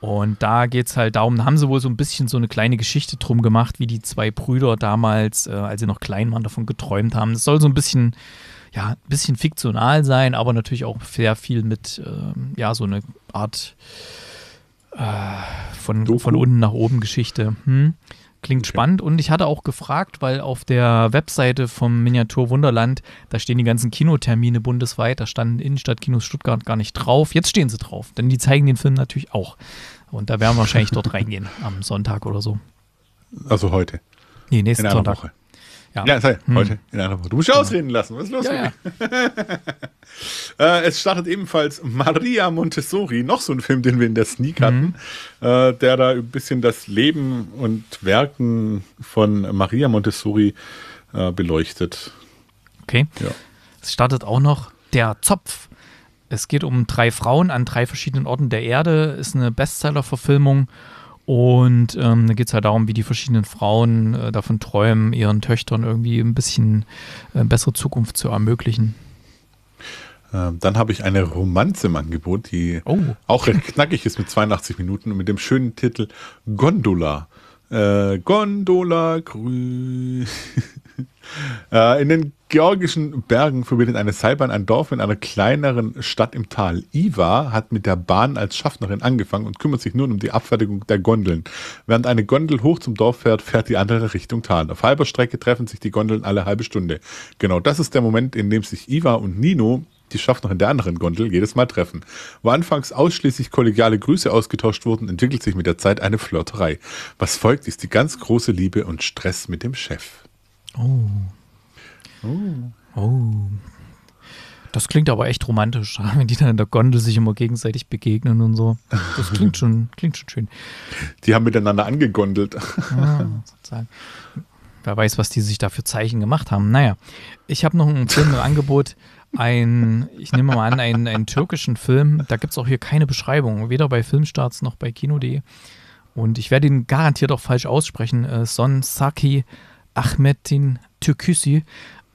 Und da geht es halt darum, da haben sie wohl so ein bisschen so eine kleine Geschichte drum gemacht, wie die zwei Brüder damals, äh, als sie noch klein waren, davon geträumt haben. Das soll so ein bisschen ja, ein bisschen fiktional sein, aber natürlich auch sehr viel mit, ähm, ja, so eine Art äh, von, von unten nach oben Geschichte. Hm? Klingt okay. spannend und ich hatte auch gefragt, weil auf der Webseite vom Miniatur Wunderland, da stehen die ganzen Kinotermine bundesweit, da standen Innenstadtkinos Stuttgart gar nicht drauf. Jetzt stehen sie drauf, denn die zeigen den Film natürlich auch. Und da werden wir wahrscheinlich dort (laughs) reingehen am Sonntag oder so. Also heute. Nee, nächsten In Sonntag. Woche. Ja, ja sei, hm. heute in einer Woche.
Du musst ja genau. ausreden lassen. Was ist los? Ja, ja. (laughs) Äh, es startet ebenfalls Maria Montessori, noch so ein Film, den wir in der Sneak hatten, mhm. Äh, der da ein bisschen das Leben und Werken von Maria Montessori äh, beleuchtet.
Okay. Ja. Es startet auch noch der Zopf. Es geht um drei Frauen an drei verschiedenen Orten der Erde. Ist eine Bestseller-Verfilmung. Und ähm, da geht es halt darum, wie die verschiedenen Frauen äh, davon träumen, ihren Töchtern irgendwie ein bisschen äh, bessere Zukunft zu ermöglichen.
Ähm, dann habe ich eine Romanze im Angebot, die oh. auch recht knackig ist mit 82 Minuten und mit dem schönen Titel Gondola. Äh, Gondola grün. (laughs) (laughs) Äh, in den georgischen Bergen verbindet eine Seilbahn ein Dorf in einer kleineren Stadt im Tal. Iva hat mit der Bahn als Schaffnerin angefangen und kümmert sich nun um die Abfertigung der Gondeln. Während eine Gondel hoch zum Dorf fährt, fährt die andere Richtung Tal. Auf halber Strecke treffen sich die Gondeln alle halbe Stunde. Genau das ist der Moment, in dem sich Iva und Nino die Schaffnerin der anderen Gondel jedes Mal treffen. Wo anfangs ausschließlich kollegiale Grüße ausgetauscht wurden, entwickelt sich mit der Zeit eine Flirterei. Was folgt, ist die ganz große Liebe und Stress mit dem Chef.
Oh. oh. Oh. Das klingt aber echt romantisch, (laughs) wenn die dann in der Gondel sich immer gegenseitig begegnen und so. Das klingt schon, klingt schon schön.
Die haben miteinander angegondelt. Ah,
sozusagen. Wer weiß, was die sich da für Zeichen gemacht haben. Naja, ich habe noch ein Film im Angebot. Ein, ich nehme mal an, einen, einen türkischen Film. Da gibt es auch hier keine Beschreibung, weder bei Filmstarts noch bei Kino.de. Und ich werde ihn garantiert auch falsch aussprechen. Äh, Son Saki Ahmedin Türküsi.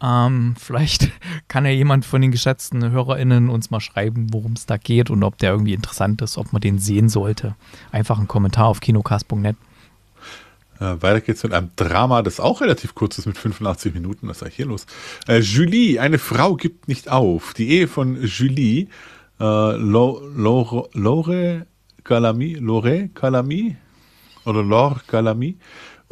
Ähm, vielleicht (laughs) kann ja jemand von den geschätzten HörerInnen uns mal schreiben, worum es da geht und ob der irgendwie interessant ist, ob man den sehen sollte. Einfach einen Kommentar auf kinocast.net.
Äh, weiter geht's mit einem Drama, das auch relativ kurz ist, mit 85 Minuten. Was ist eigentlich hier los? Äh, Julie, eine Frau gibt nicht auf. Die Ehe von Julie, äh, Lore Calami, Lore Calami oder Lore Calami,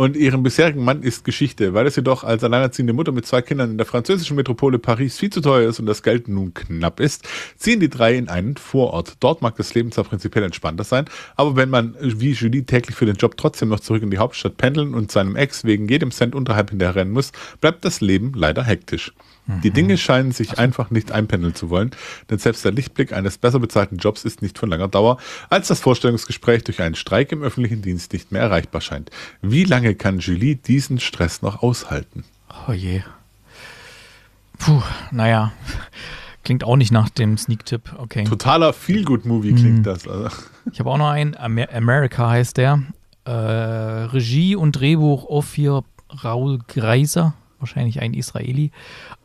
und ihrem bisherigen Mann ist Geschichte, weil es jedoch als alleinerziehende Mutter mit zwei Kindern in der französischen Metropole Paris viel zu teuer ist und das Geld nun knapp ist, ziehen die drei in einen Vorort. Dort mag das Leben zwar prinzipiell entspannter sein, aber wenn man wie Julie täglich für den Job trotzdem noch zurück in die Hauptstadt pendeln und seinem Ex wegen jedem Cent unterhalb hinterher rennen muss, bleibt das Leben leider hektisch. Die mhm. Dinge scheinen sich einfach nicht einpendeln zu wollen, denn selbst der Lichtblick eines besser bezahlten Jobs ist nicht von langer Dauer, als das Vorstellungsgespräch durch einen Streik im öffentlichen Dienst nicht mehr erreichbar scheint. Wie lange kann Julie diesen Stress noch aushalten? Oh je.
Puh, naja. Klingt auch nicht nach dem Sneak-Tipp, okay.
Totaler Feel-Good-Movie klingt hm. das. Also.
Ich habe auch noch einen, Amer America heißt der. Äh, Regie und Drehbuch Ophir Raul Greiser, wahrscheinlich ein Israeli,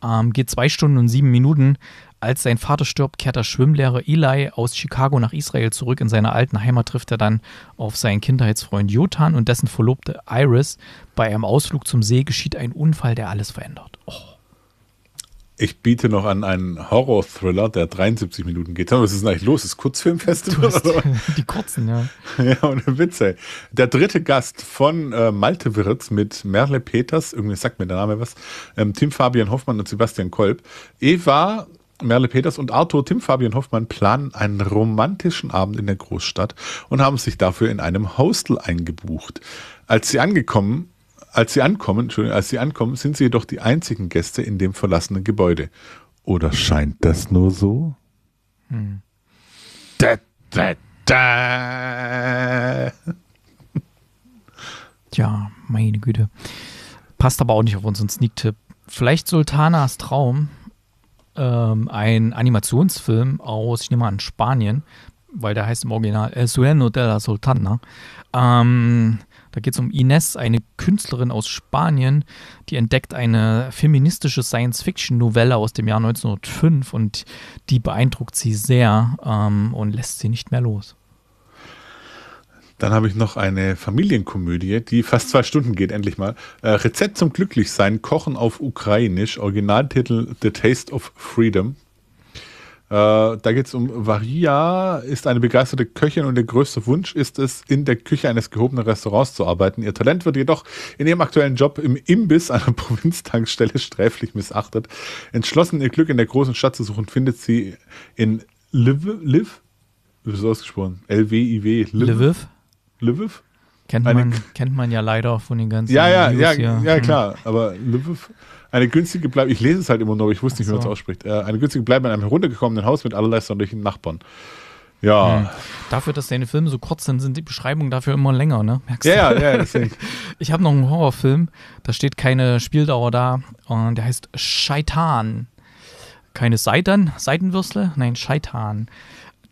ähm, geht zwei Stunden und sieben Minuten. Als sein Vater stirbt, kehrt der Schwimmlehrer Eli aus Chicago nach Israel zurück. In seiner alten Heimat trifft er dann auf seinen Kindheitsfreund Jotan und dessen Verlobte Iris. Bei einem Ausflug zum See geschieht ein Unfall, der alles verändert. Oh.
Ich biete noch an einen Horror-Thriller, der 73 Minuten geht. Was ist denn eigentlich los? Ist Kurzfilmfestival? (laughs)
die kurzen, ja.
(laughs) ja, und ein Witz, ey. Der dritte Gast von äh, Malte Wirz mit Merle Peters, irgendwie sagt mir der Name was, ähm, Tim Fabian Hoffmann und Sebastian Kolb. Eva, Merle Peters und Arthur Tim Fabian Hoffmann planen einen romantischen Abend in der Großstadt und haben sich dafür in einem Hostel eingebucht. Als sie angekommen als sie ankommen, als sie ankommen, sind sie jedoch die einzigen Gäste in dem verlassenen Gebäude. Oder scheint das nur so?
Hm. Da, da, da. Tja, meine Güte. Passt aber auch nicht auf unseren Sneak-Tipp. Vielleicht Sultanas Traum, ähm, ein Animationsfilm aus, ich nehme mal an, Spanien, weil der heißt im Original El Sueno de la Sultana. Ähm, da geht es um Ines, eine Künstlerin aus Spanien, die entdeckt eine feministische Science-Fiction-Novelle aus dem Jahr 1905 und die beeindruckt sie sehr ähm, und lässt sie nicht mehr los.
Dann habe ich noch eine Familienkomödie, die fast zwei Stunden geht, endlich mal. Äh, Rezept zum Glücklichsein, Kochen auf Ukrainisch, Originaltitel The Taste of Freedom. Äh, da geht es um Varia, ist eine begeisterte Köchin und ihr größter Wunsch ist es, in der Küche eines gehobenen Restaurants zu arbeiten. Ihr Talent wird jedoch in ihrem aktuellen Job im Imbiss einer (laughs) Provinztankstelle sträflich missachtet. Entschlossen, ihr Glück in der großen Stadt zu suchen, findet sie in Liv, Liv? Wie ist das ausgesprochen? L-W-I-W. Lviv?
Lviv? Kennt man, kennt man ja leider von den ganzen. Ja, ja, ja, ja, hm. klar.
Aber Lviv eine günstige Bleibe, ich lese es halt immer nur, aber ich wusste nicht, so. wie man es ausspricht. Äh, eine günstige Bleibe in einem heruntergekommenen Haus mit allerlei sonderlichen Nachbarn. Ja. Mhm.
Dafür, dass deine Filme so kurz sind, sind die Beschreibungen dafür immer länger, ne? Merkst ja, du? Ja, ja, deswegen. Ich (laughs) habe noch einen Horrorfilm, da steht keine Spieldauer da und der heißt Scheitan. Keine Seiten, Seitenwürstel? Nein, Scheitan.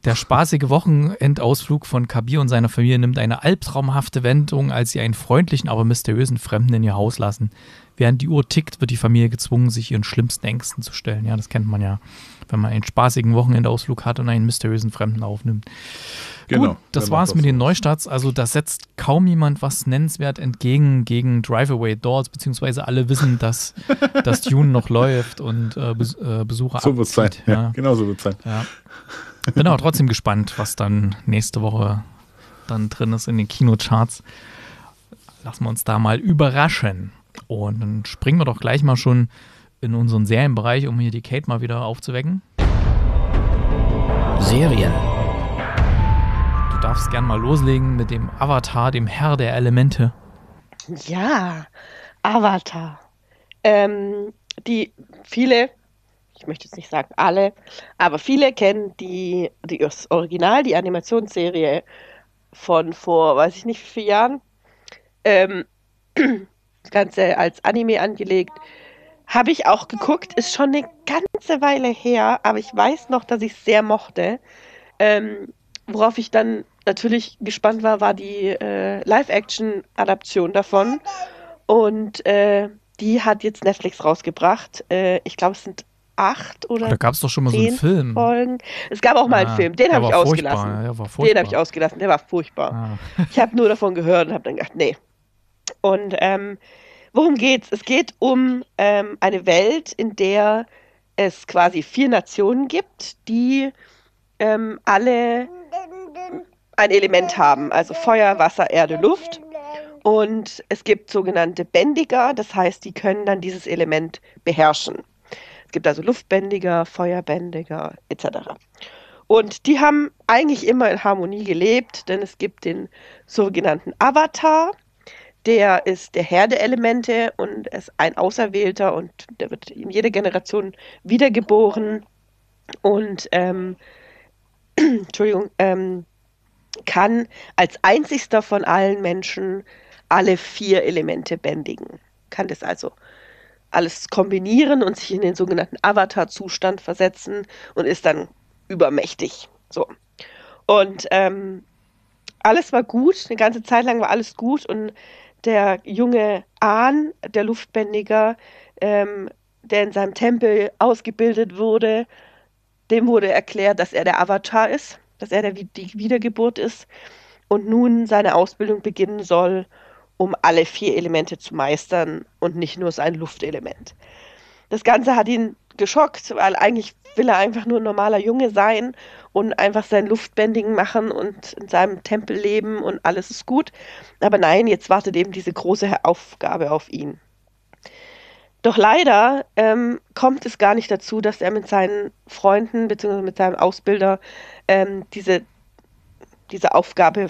Der spaßige Wochenendausflug von Kabir und seiner Familie nimmt eine albtraumhafte Wendung, als sie einen freundlichen, aber mysteriösen Fremden in ihr Haus lassen. Während die Uhr tickt, wird die Familie gezwungen, sich ihren schlimmsten Ängsten zu stellen. Ja, das kennt man ja, wenn man einen spaßigen Wochenendausflug hat und einen mysteriösen Fremden aufnimmt. Genau, Gut, das war's das mit den Neustarts. Also da setzt kaum jemand was nennenswert entgegen gegen Driveaway Doors, beziehungsweise alle wissen, dass (laughs) das Tune noch läuft und äh, Bes äh, Besucher So wird sein, ja. ja.
Genau so wird sein. Ja.
Bin aber trotzdem gespannt, was dann nächste Woche dann drin ist in den Kinocharts. Lassen wir uns da mal überraschen. Und dann springen wir doch gleich mal schon in unseren Serienbereich, um hier die Kate mal wieder aufzuwecken. Serien. Du darfst gern mal loslegen mit dem Avatar, dem Herr der Elemente.
Ja, Avatar. Ähm, die viele, ich möchte jetzt nicht sagen alle, aber viele kennen die, die das Original, die Animationsserie von vor, weiß ich nicht, vier Jahren. Ähm, (clears throat) das Ganze als Anime angelegt. Habe ich auch geguckt, ist schon eine ganze Weile her, aber ich weiß noch, dass ich es sehr mochte. Ähm, worauf ich dann natürlich gespannt war, war die äh, Live-Action-Adaption davon. Und äh, die hat jetzt Netflix rausgebracht. Äh, ich glaube, es sind acht oder. Da gab es doch schon mal so einen Film. Folgen. Es gab auch mal ah, einen Film, den habe ich ausgelassen. Den habe ich ausgelassen, der war furchtbar. Ah. Ich habe nur davon gehört und habe dann gedacht, nee, und ähm, worum geht's? Es geht um ähm, eine Welt, in der es quasi vier Nationen gibt, die ähm, alle ein Element haben, also Feuer, Wasser, Erde, Luft. Und es gibt sogenannte Bändiger, das heißt, die können dann dieses Element beherrschen. Es gibt also Luftbändiger, Feuerbändiger etc. Und die haben eigentlich immer in Harmonie gelebt, denn es gibt den sogenannten Avatar, der ist der Herr der Elemente und er ist ein Auserwählter und der wird in jeder Generation wiedergeboren und ähm, (clears throat) Entschuldigung, ähm, kann als einzigster von allen Menschen alle vier Elemente bändigen. Kann das also alles kombinieren und sich in den sogenannten Avatar-Zustand versetzen und ist dann übermächtig. So. Und ähm, alles war gut, eine ganze Zeit lang war alles gut und der junge Ahn, der Luftbändiger, ähm, der in seinem Tempel ausgebildet wurde, dem wurde erklärt, dass er der Avatar ist, dass er der, die Wiedergeburt ist und nun seine Ausbildung beginnen soll, um alle vier Elemente zu meistern und nicht nur sein Luftelement. Das Ganze hat ihn geschockt, weil eigentlich will er einfach nur ein normaler Junge sein und einfach sein Luftbändigen machen und in seinem Tempel leben und alles ist gut. Aber nein, jetzt wartet eben diese große Aufgabe auf ihn. Doch leider ähm, kommt es gar nicht dazu, dass er mit seinen Freunden bzw. mit seinem Ausbilder ähm, diese, diese Aufgabe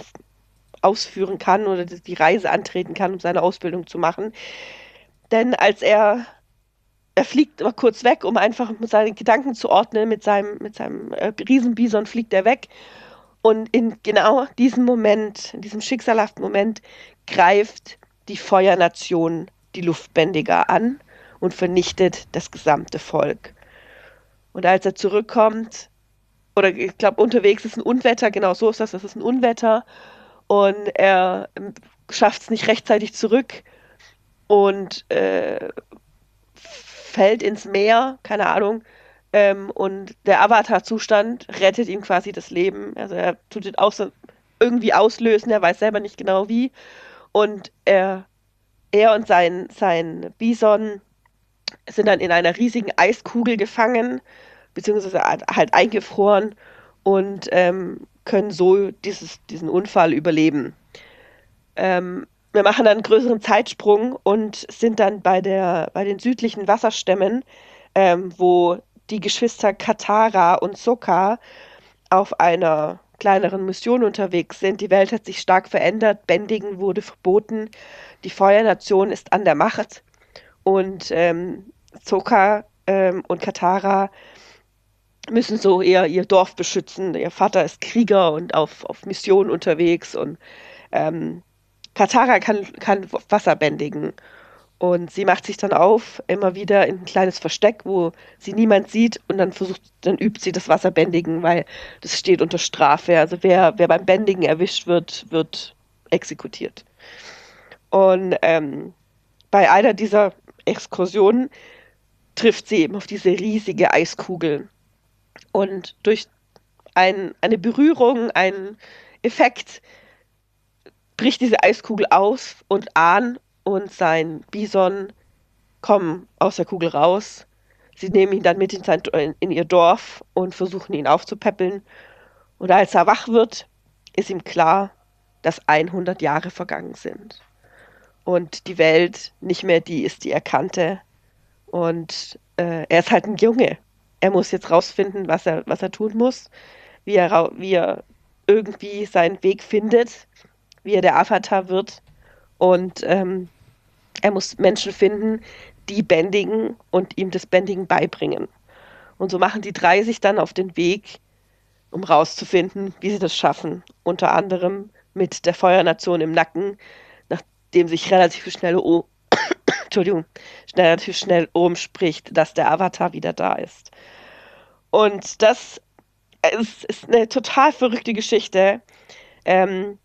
ausführen kann oder die Reise antreten kann, um seine Ausbildung zu machen. Denn als er er fliegt aber kurz weg, um einfach seine Gedanken zu ordnen. Mit seinem, mit seinem äh, Riesenbison fliegt er weg. Und in genau diesem Moment, in diesem schicksalhaften Moment, greift die Feuernation die Luftbändiger an und vernichtet das gesamte Volk. Und als er zurückkommt, oder ich glaube, unterwegs ist ein Unwetter, genau so ist das, das ist ein Unwetter. Und er ähm, schafft es nicht rechtzeitig zurück und äh, fällt ins Meer, keine Ahnung. Ähm, und der Avatar-Zustand rettet ihm quasi das Leben. Also er tut den auch so irgendwie auslösen, er weiß selber nicht genau wie. Und er, er und sein, sein Bison sind dann in einer riesigen Eiskugel gefangen, beziehungsweise halt eingefroren und ähm, können so dieses, diesen Unfall überleben. Ähm, wir machen dann einen größeren Zeitsprung und sind dann bei, der, bei den südlichen Wasserstämmen, ähm, wo die Geschwister Katara und Sokka auf einer kleineren Mission unterwegs sind. Die Welt hat sich stark verändert, Bändigen wurde verboten, die Feuernation ist an der Macht und ähm, Sokka ähm, und Katara müssen so ihr, ihr Dorf beschützen. Ihr Vater ist Krieger und auf, auf Mission unterwegs und ähm, Katara kann, kann Wasser bändigen. Und sie macht sich dann auf, immer wieder in ein kleines Versteck, wo sie niemand sieht und dann versucht, dann übt sie das Wasserbändigen, weil das steht unter Strafe. Also wer, wer beim Bändigen erwischt wird, wird exekutiert. Und ähm, bei einer dieser Exkursionen trifft sie eben auf diese riesige Eiskugel. Und durch ein, eine Berührung, einen Effekt, bricht diese Eiskugel aus und Ahn und sein Bison kommen aus der Kugel raus. Sie nehmen ihn dann mit in, sein, in ihr Dorf und versuchen ihn aufzupäppeln. Und als er wach wird, ist ihm klar, dass 100 Jahre vergangen sind. Und die Welt nicht mehr die ist, die er kannte. Und äh, er ist halt ein Junge. Er muss jetzt rausfinden, was er, was er tun muss, wie er, wie er irgendwie seinen Weg findet wie er der Avatar wird. Und ähm, er muss Menschen finden, die bändigen und ihm das Bändigen beibringen. Und so machen die drei sich dann auf den Weg, um rauszufinden, wie sie das schaffen. Unter anderem mit der Feuernation im Nacken, nachdem sich relativ schnell oh, (coughs) Entschuldigung, relativ schnell umspricht, dass der Avatar wieder da ist. Und das ist, ist eine total verrückte Geschichte. Ähm,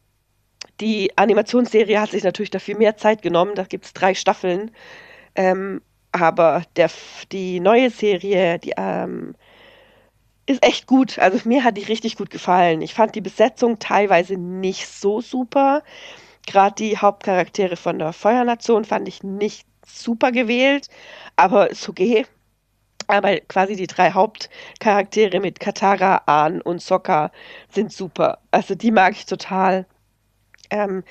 die Animationsserie hat sich natürlich dafür mehr Zeit genommen. Da gibt es drei Staffeln. Ähm, aber der, die neue Serie, die ähm, ist echt gut. Also mir hat die richtig gut gefallen. Ich fand die Besetzung teilweise nicht so super. Gerade die Hauptcharaktere von der Feuernation fand ich nicht super gewählt, aber ist okay. Aber quasi die drei Hauptcharaktere mit Katara, Ahn und Sokka sind super. Also die mag ich total. Ähm,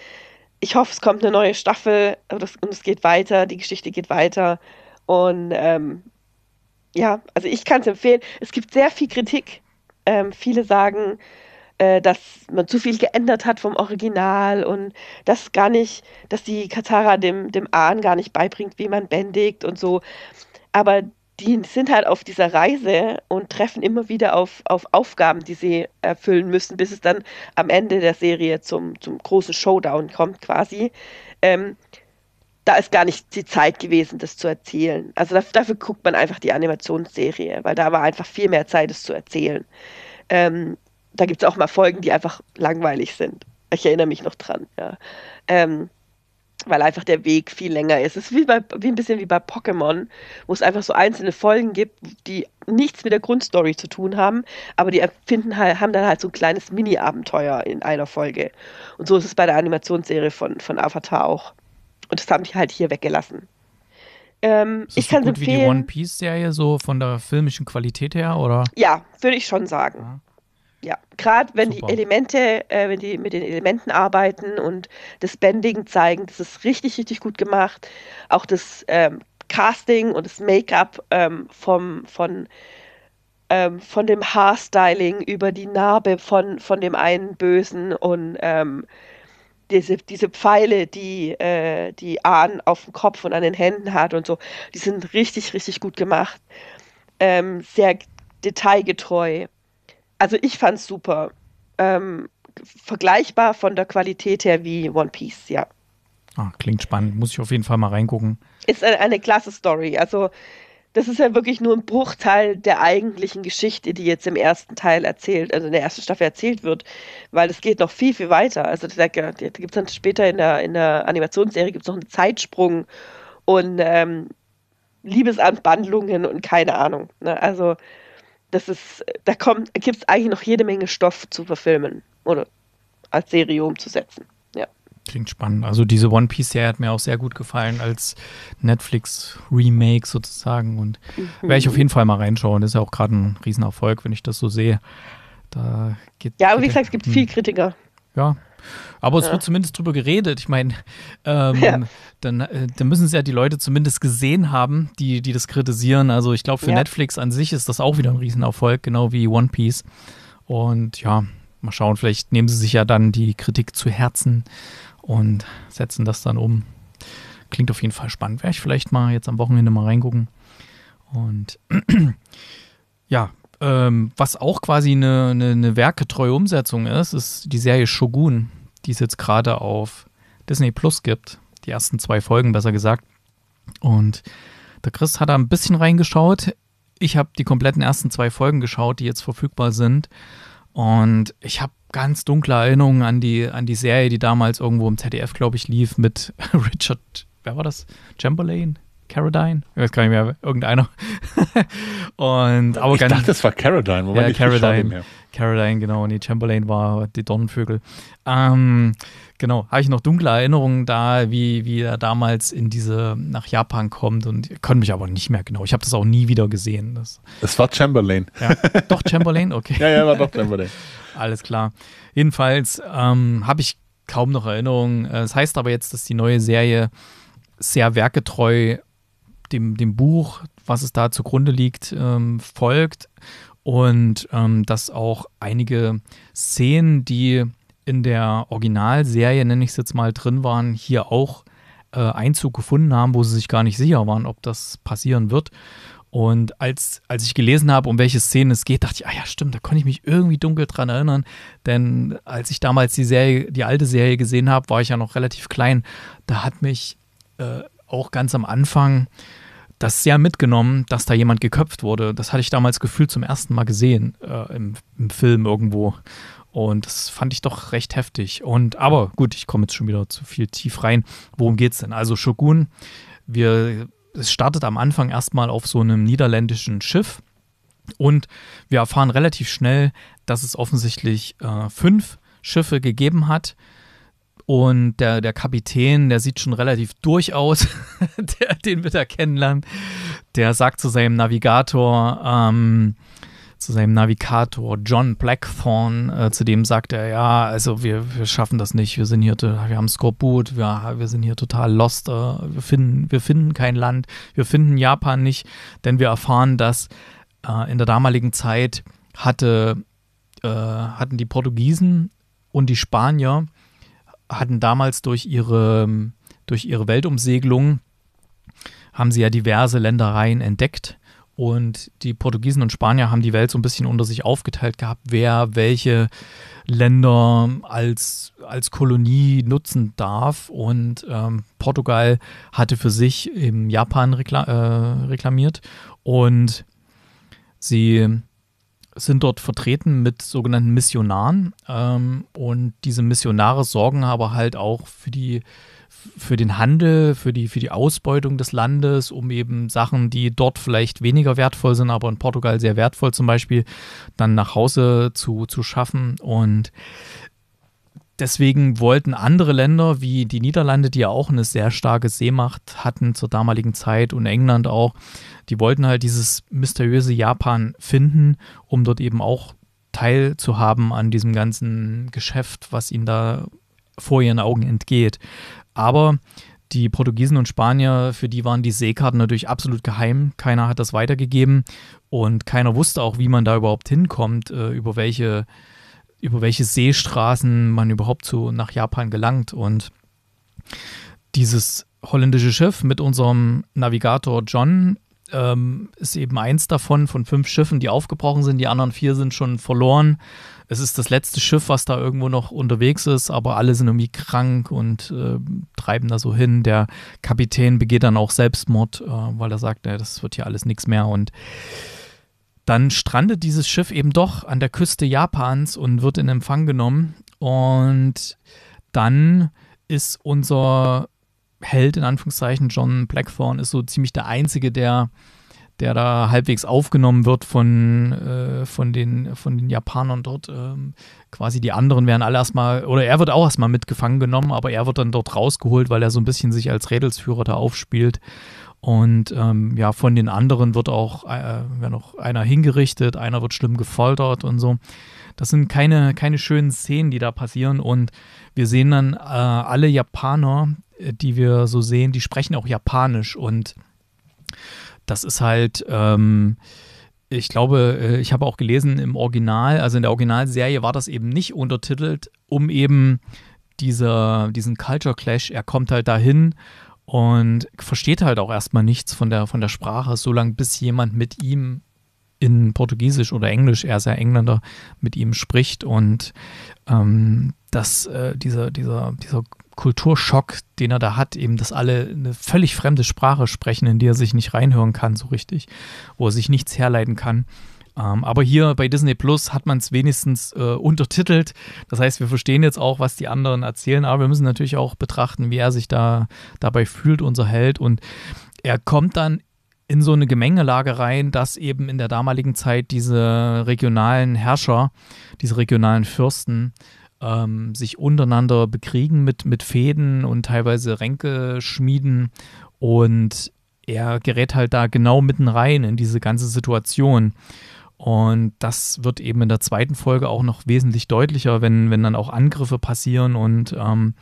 ich hoffe, es kommt eine neue Staffel das, und es geht weiter, die Geschichte geht weiter. Und ähm, ja, also ich kann es empfehlen. Es gibt sehr viel Kritik. Ähm, viele sagen, äh, dass man zu viel geändert hat vom Original und dass gar nicht, dass die Katara dem, dem Ahn gar nicht beibringt, wie man bändigt und so. Aber die sind halt auf dieser Reise und treffen immer wieder auf, auf Aufgaben, die sie erfüllen müssen, bis es dann am Ende der Serie zum, zum großen Showdown kommt quasi. Ähm, da ist gar nicht die Zeit gewesen, das zu erzählen. Also dafür, dafür guckt man einfach die Animationsserie, weil da war einfach viel mehr Zeit, es zu erzählen. Ähm, da gibt es auch mal Folgen, die einfach langweilig sind. Ich erinnere mich noch dran. Ja. Ähm, weil einfach der Weg viel länger ist. Es ist wie, bei, wie ein bisschen wie bei Pokémon, wo es einfach so einzelne Folgen gibt, die nichts mit der Grundstory zu tun haben, aber die finden halt, haben dann halt so ein kleines Mini-Abenteuer in einer Folge. Und so ist es bei der Animationsserie von, von Avatar auch. Und das haben die halt hier weggelassen. Ähm, ist das ich kann so gut empfehlen, wie die One
Piece Serie so von der filmischen Qualität her, oder?
Ja, würde ich schon sagen. Ja. Ja, gerade wenn Super. die Elemente, äh, wenn die mit den Elementen arbeiten und das Bending zeigen, das ist richtig, richtig gut gemacht. Auch das ähm, Casting und das Make-up ähm, vom, von, ähm, von dem Haarstyling über die Narbe von, von dem einen Bösen und ähm, diese, diese Pfeile, die äh, die Ahn auf dem Kopf und an den Händen hat und so, die sind richtig, richtig gut gemacht. Ähm, sehr detailgetreu also ich fand's super. Ähm, vergleichbar von der Qualität her wie One Piece, ja.
Ah, klingt spannend. Muss ich auf jeden Fall mal reingucken.
Ist eine, eine klasse Story. Also das ist ja wirklich nur ein Bruchteil der eigentlichen Geschichte, die jetzt im ersten Teil erzählt, also in der ersten Staffel erzählt wird, weil es geht noch viel, viel weiter. Also da, da gibt es dann später in der, in der Animationsserie gibt's noch einen Zeitsprung und ähm, Liebesabwandlungen und keine Ahnung. Ne? Also das ist, da kommt, gibt es eigentlich noch jede Menge Stoff zu verfilmen oder als Serie umzusetzen. Ja.
Klingt spannend. Also diese One Piece-Serie hat mir auch sehr gut gefallen als Netflix-Remake sozusagen und mhm. werde ich mhm. auf jeden Fall mal reinschauen. Das ist ja auch gerade ein Riesenerfolg, wenn ich das so sehe. Da geht, ja, aber wie gesagt, es gibt viel hm. Kritiker. Ja, aber es ja. wird zumindest drüber geredet. Ich meine, (laughs) ähm, ja. dann, äh, dann, müssen es ja die Leute zumindest gesehen haben, die, die das kritisieren. Also ich glaube, für ja. Netflix an sich ist das auch wieder ein Riesenerfolg, genau wie One Piece. Und ja, mal schauen, vielleicht nehmen sie sich ja dann die Kritik zu Herzen und setzen das dann um. Klingt auf jeden Fall spannend. Werde ich vielleicht mal jetzt am Wochenende mal reingucken. Und (clears throat) ja, ähm, was auch quasi eine, eine, eine werkgetreue Umsetzung ist, ist die Serie Shogun, die es jetzt gerade auf Disney Plus gibt. Die ersten zwei Folgen, besser gesagt. Und der Chris hat da ein bisschen reingeschaut. Ich habe die kompletten ersten zwei Folgen geschaut, die jetzt verfügbar sind. Und ich habe ganz dunkle Erinnerungen an die, an die Serie, die damals irgendwo im ZDF, glaube ich, lief mit (laughs) Richard, wer war das? Chamberlain? Caradine? Ich weiß gar nicht mehr, irgendeiner. (laughs) und, aber ich dachte, das war Caradine. Moment, ja, Caradine, Caradine, genau. die Chamberlain war die Dornenvögel. Ähm, genau, habe ich noch dunkle Erinnerungen da, wie, wie er damals in diese, nach Japan kommt und kann mich aber nicht mehr genau. Ich habe das auch nie wieder gesehen. Das,
es war Chamberlain. Ja.
Doch Chamberlain? (laughs) Okay. ja, ja, war doch Chamberlain. (laughs) Alles klar. Jedenfalls ähm, habe ich kaum noch Erinnerungen. Äh, es das heißt aber jetzt, dass die neue Serie sehr werketreu dem, dem Buch, was es da zugrunde liegt, ähm, folgt und ähm, dass auch einige Szenen, die in der Originalserie, nenne ich es jetzt mal, drin waren, hier auch äh, Einzug gefunden haben, wo sie sich gar nicht sicher waren, ob das passieren wird. Und als, als ich gelesen habe, um welche Szenen es geht, dachte ich, ah ja, stimmt, da konnte ich mich irgendwie dunkel dran erinnern. Denn als ich damals die Serie, die alte Serie gesehen habe, war ich ja noch relativ klein. Da hat mich äh, auch ganz am Anfang das sehr mitgenommen, dass da jemand geköpft wurde. Das hatte ich damals gefühlt zum ersten Mal gesehen äh, im, im, Film irgendwo. Und das fand ich doch recht heftig. Und aber gut, ich komme jetzt schon wieder zu viel tief rein. Worum geht's denn? Also Shogun, wir es startet am Anfang erstmal auf so einem niederländischen Schiff und wir erfahren relativ schnell, dass es offensichtlich äh, fünf Schiffe gegeben hat, und der, der Kapitän, der sieht schon relativ durch aus, (laughs) der, den wir da kennenlernen. Der sagt zu seinem Navigator, ähm, zu seinem Navigator John Blackthorn, äh, zu dem sagt er, ja, also wir, wir schaffen das nicht, wir sind hier, wir haben Skorbut, wir, wir sind hier total lost, äh, wir, finden, wir finden kein Land, wir finden Japan nicht, denn wir erfahren, dass äh, in der damaligen Zeit hatte, äh, hatten die Portugiesen und die Spanier hatten damals durch ihre, durch ihre Weltumsegelung, haben sie ja diverse Ländereien entdeckt. Und die Portugiesen und Spanier haben die Welt so ein bisschen unter sich aufgeteilt gehabt, wer welche Länder als, als Kolonie nutzen darf. Und ähm, Portugal hatte für sich im Japan rekla äh, reklamiert und sie sind dort vertreten mit sogenannten Missionaren. Ähm, und diese Missionare sorgen aber halt auch für die für den Handel, für die, für die Ausbeutung des Landes, um eben Sachen, die dort vielleicht weniger wertvoll sind, aber in Portugal sehr wertvoll zum Beispiel, dann nach Hause zu, zu schaffen. Und Deswegen wollten andere Länder wie die Niederlande, die ja auch eine sehr starke Seemacht hatten zur damaligen Zeit und England auch, die wollten halt dieses mysteriöse Japan finden, um dort eben auch teilzuhaben an diesem ganzen Geschäft, was ihnen da vor ihren Augen entgeht. Aber die Portugiesen und Spanier, für die waren die Seekarten natürlich absolut geheim. Keiner hat das weitergegeben und keiner wusste auch, wie man da überhaupt hinkommt, äh, über welche über welche Seestraßen man überhaupt zu, nach Japan gelangt. Und dieses holländische Schiff mit unserem Navigator John ähm, ist eben eins davon von fünf Schiffen, die aufgebrochen sind. Die anderen vier sind schon verloren. Es ist das letzte Schiff, was da irgendwo noch unterwegs ist, aber alle sind irgendwie krank und äh, treiben da so hin. Der Kapitän begeht dann auch Selbstmord, äh, weil er sagt, ja, das wird hier alles nichts mehr. Und dann strandet dieses Schiff eben doch an der Küste Japans und wird in Empfang genommen. Und dann ist unser Held, in Anführungszeichen, John Blackthorn, ist so ziemlich der Einzige, der, der da halbwegs aufgenommen wird von, äh, von, den, von den Japanern dort. Ähm, quasi die anderen werden alle erstmal, oder er wird auch erstmal mitgefangen genommen, aber er wird dann dort rausgeholt, weil er so ein bisschen sich als Rädelsführer da aufspielt und ähm, ja, von den anderen wird auch äh, noch einer hingerichtet, einer wird schlimm gefoltert und so. Das sind keine, keine schönen Szenen, die da passieren. Und wir sehen dann äh, alle Japaner, äh, die wir so sehen, die sprechen auch Japanisch. Und das ist halt, ähm, ich glaube, äh, ich habe auch gelesen im Original, also in der Originalserie war das eben nicht untertitelt, um eben diese, diesen Culture Clash, er kommt halt dahin und versteht halt auch erstmal nichts von der, von der Sprache, solange bis jemand mit ihm in Portugiesisch oder Englisch, er ist ja Engländer, mit ihm spricht und ähm, dass äh, dieser, dieser, dieser Kulturschock, den er da hat, eben, dass alle eine völlig fremde Sprache sprechen, in die er sich nicht reinhören kann so richtig, wo er sich nichts herleiten kann, ähm, aber hier bei Disney Plus hat man es wenigstens äh, untertitelt. Das heißt, wir verstehen jetzt auch, was die anderen erzählen, aber wir müssen natürlich auch betrachten, wie er sich da dabei fühlt, unser Held. Und er kommt dann in so eine Gemengelage rein, dass eben in der damaligen Zeit diese regionalen Herrscher, diese regionalen Fürsten, ähm, sich untereinander bekriegen mit, mit Fäden und teilweise Ränke schmieden. Und er gerät halt da genau mitten rein in diese ganze Situation. Und das wird eben in der zweiten Folge auch noch wesentlich deutlicher, wenn, wenn dann auch Angriffe passieren. Und ähm,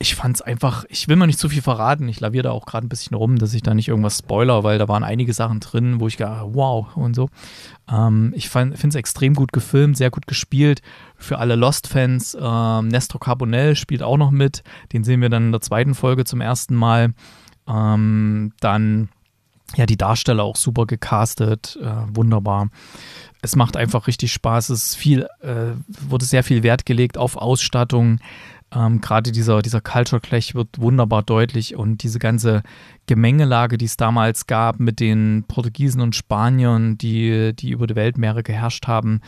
ich fand es einfach, ich will mal nicht zu viel verraten. Ich laviere da auch gerade ein bisschen rum, dass ich da nicht irgendwas spoiler, weil da waren einige Sachen drin, wo ich gar, wow, und so. Ähm, ich finde es extrem gut gefilmt, sehr gut gespielt. Für alle Lost-Fans, ähm, Nestor Carbonell spielt auch noch mit. Den sehen wir dann in der zweiten Folge zum ersten Mal. Ähm, dann ja, die Darsteller auch super gecastet, äh, wunderbar. Es macht einfach richtig Spaß. Es viel, äh, wurde sehr viel Wert gelegt auf Ausstattung. Ähm, Gerade dieser, dieser Culture Clash wird wunderbar deutlich und diese ganze Gemengelage, die es damals gab mit den Portugiesen und Spaniern, die, die über die Weltmeere geherrscht haben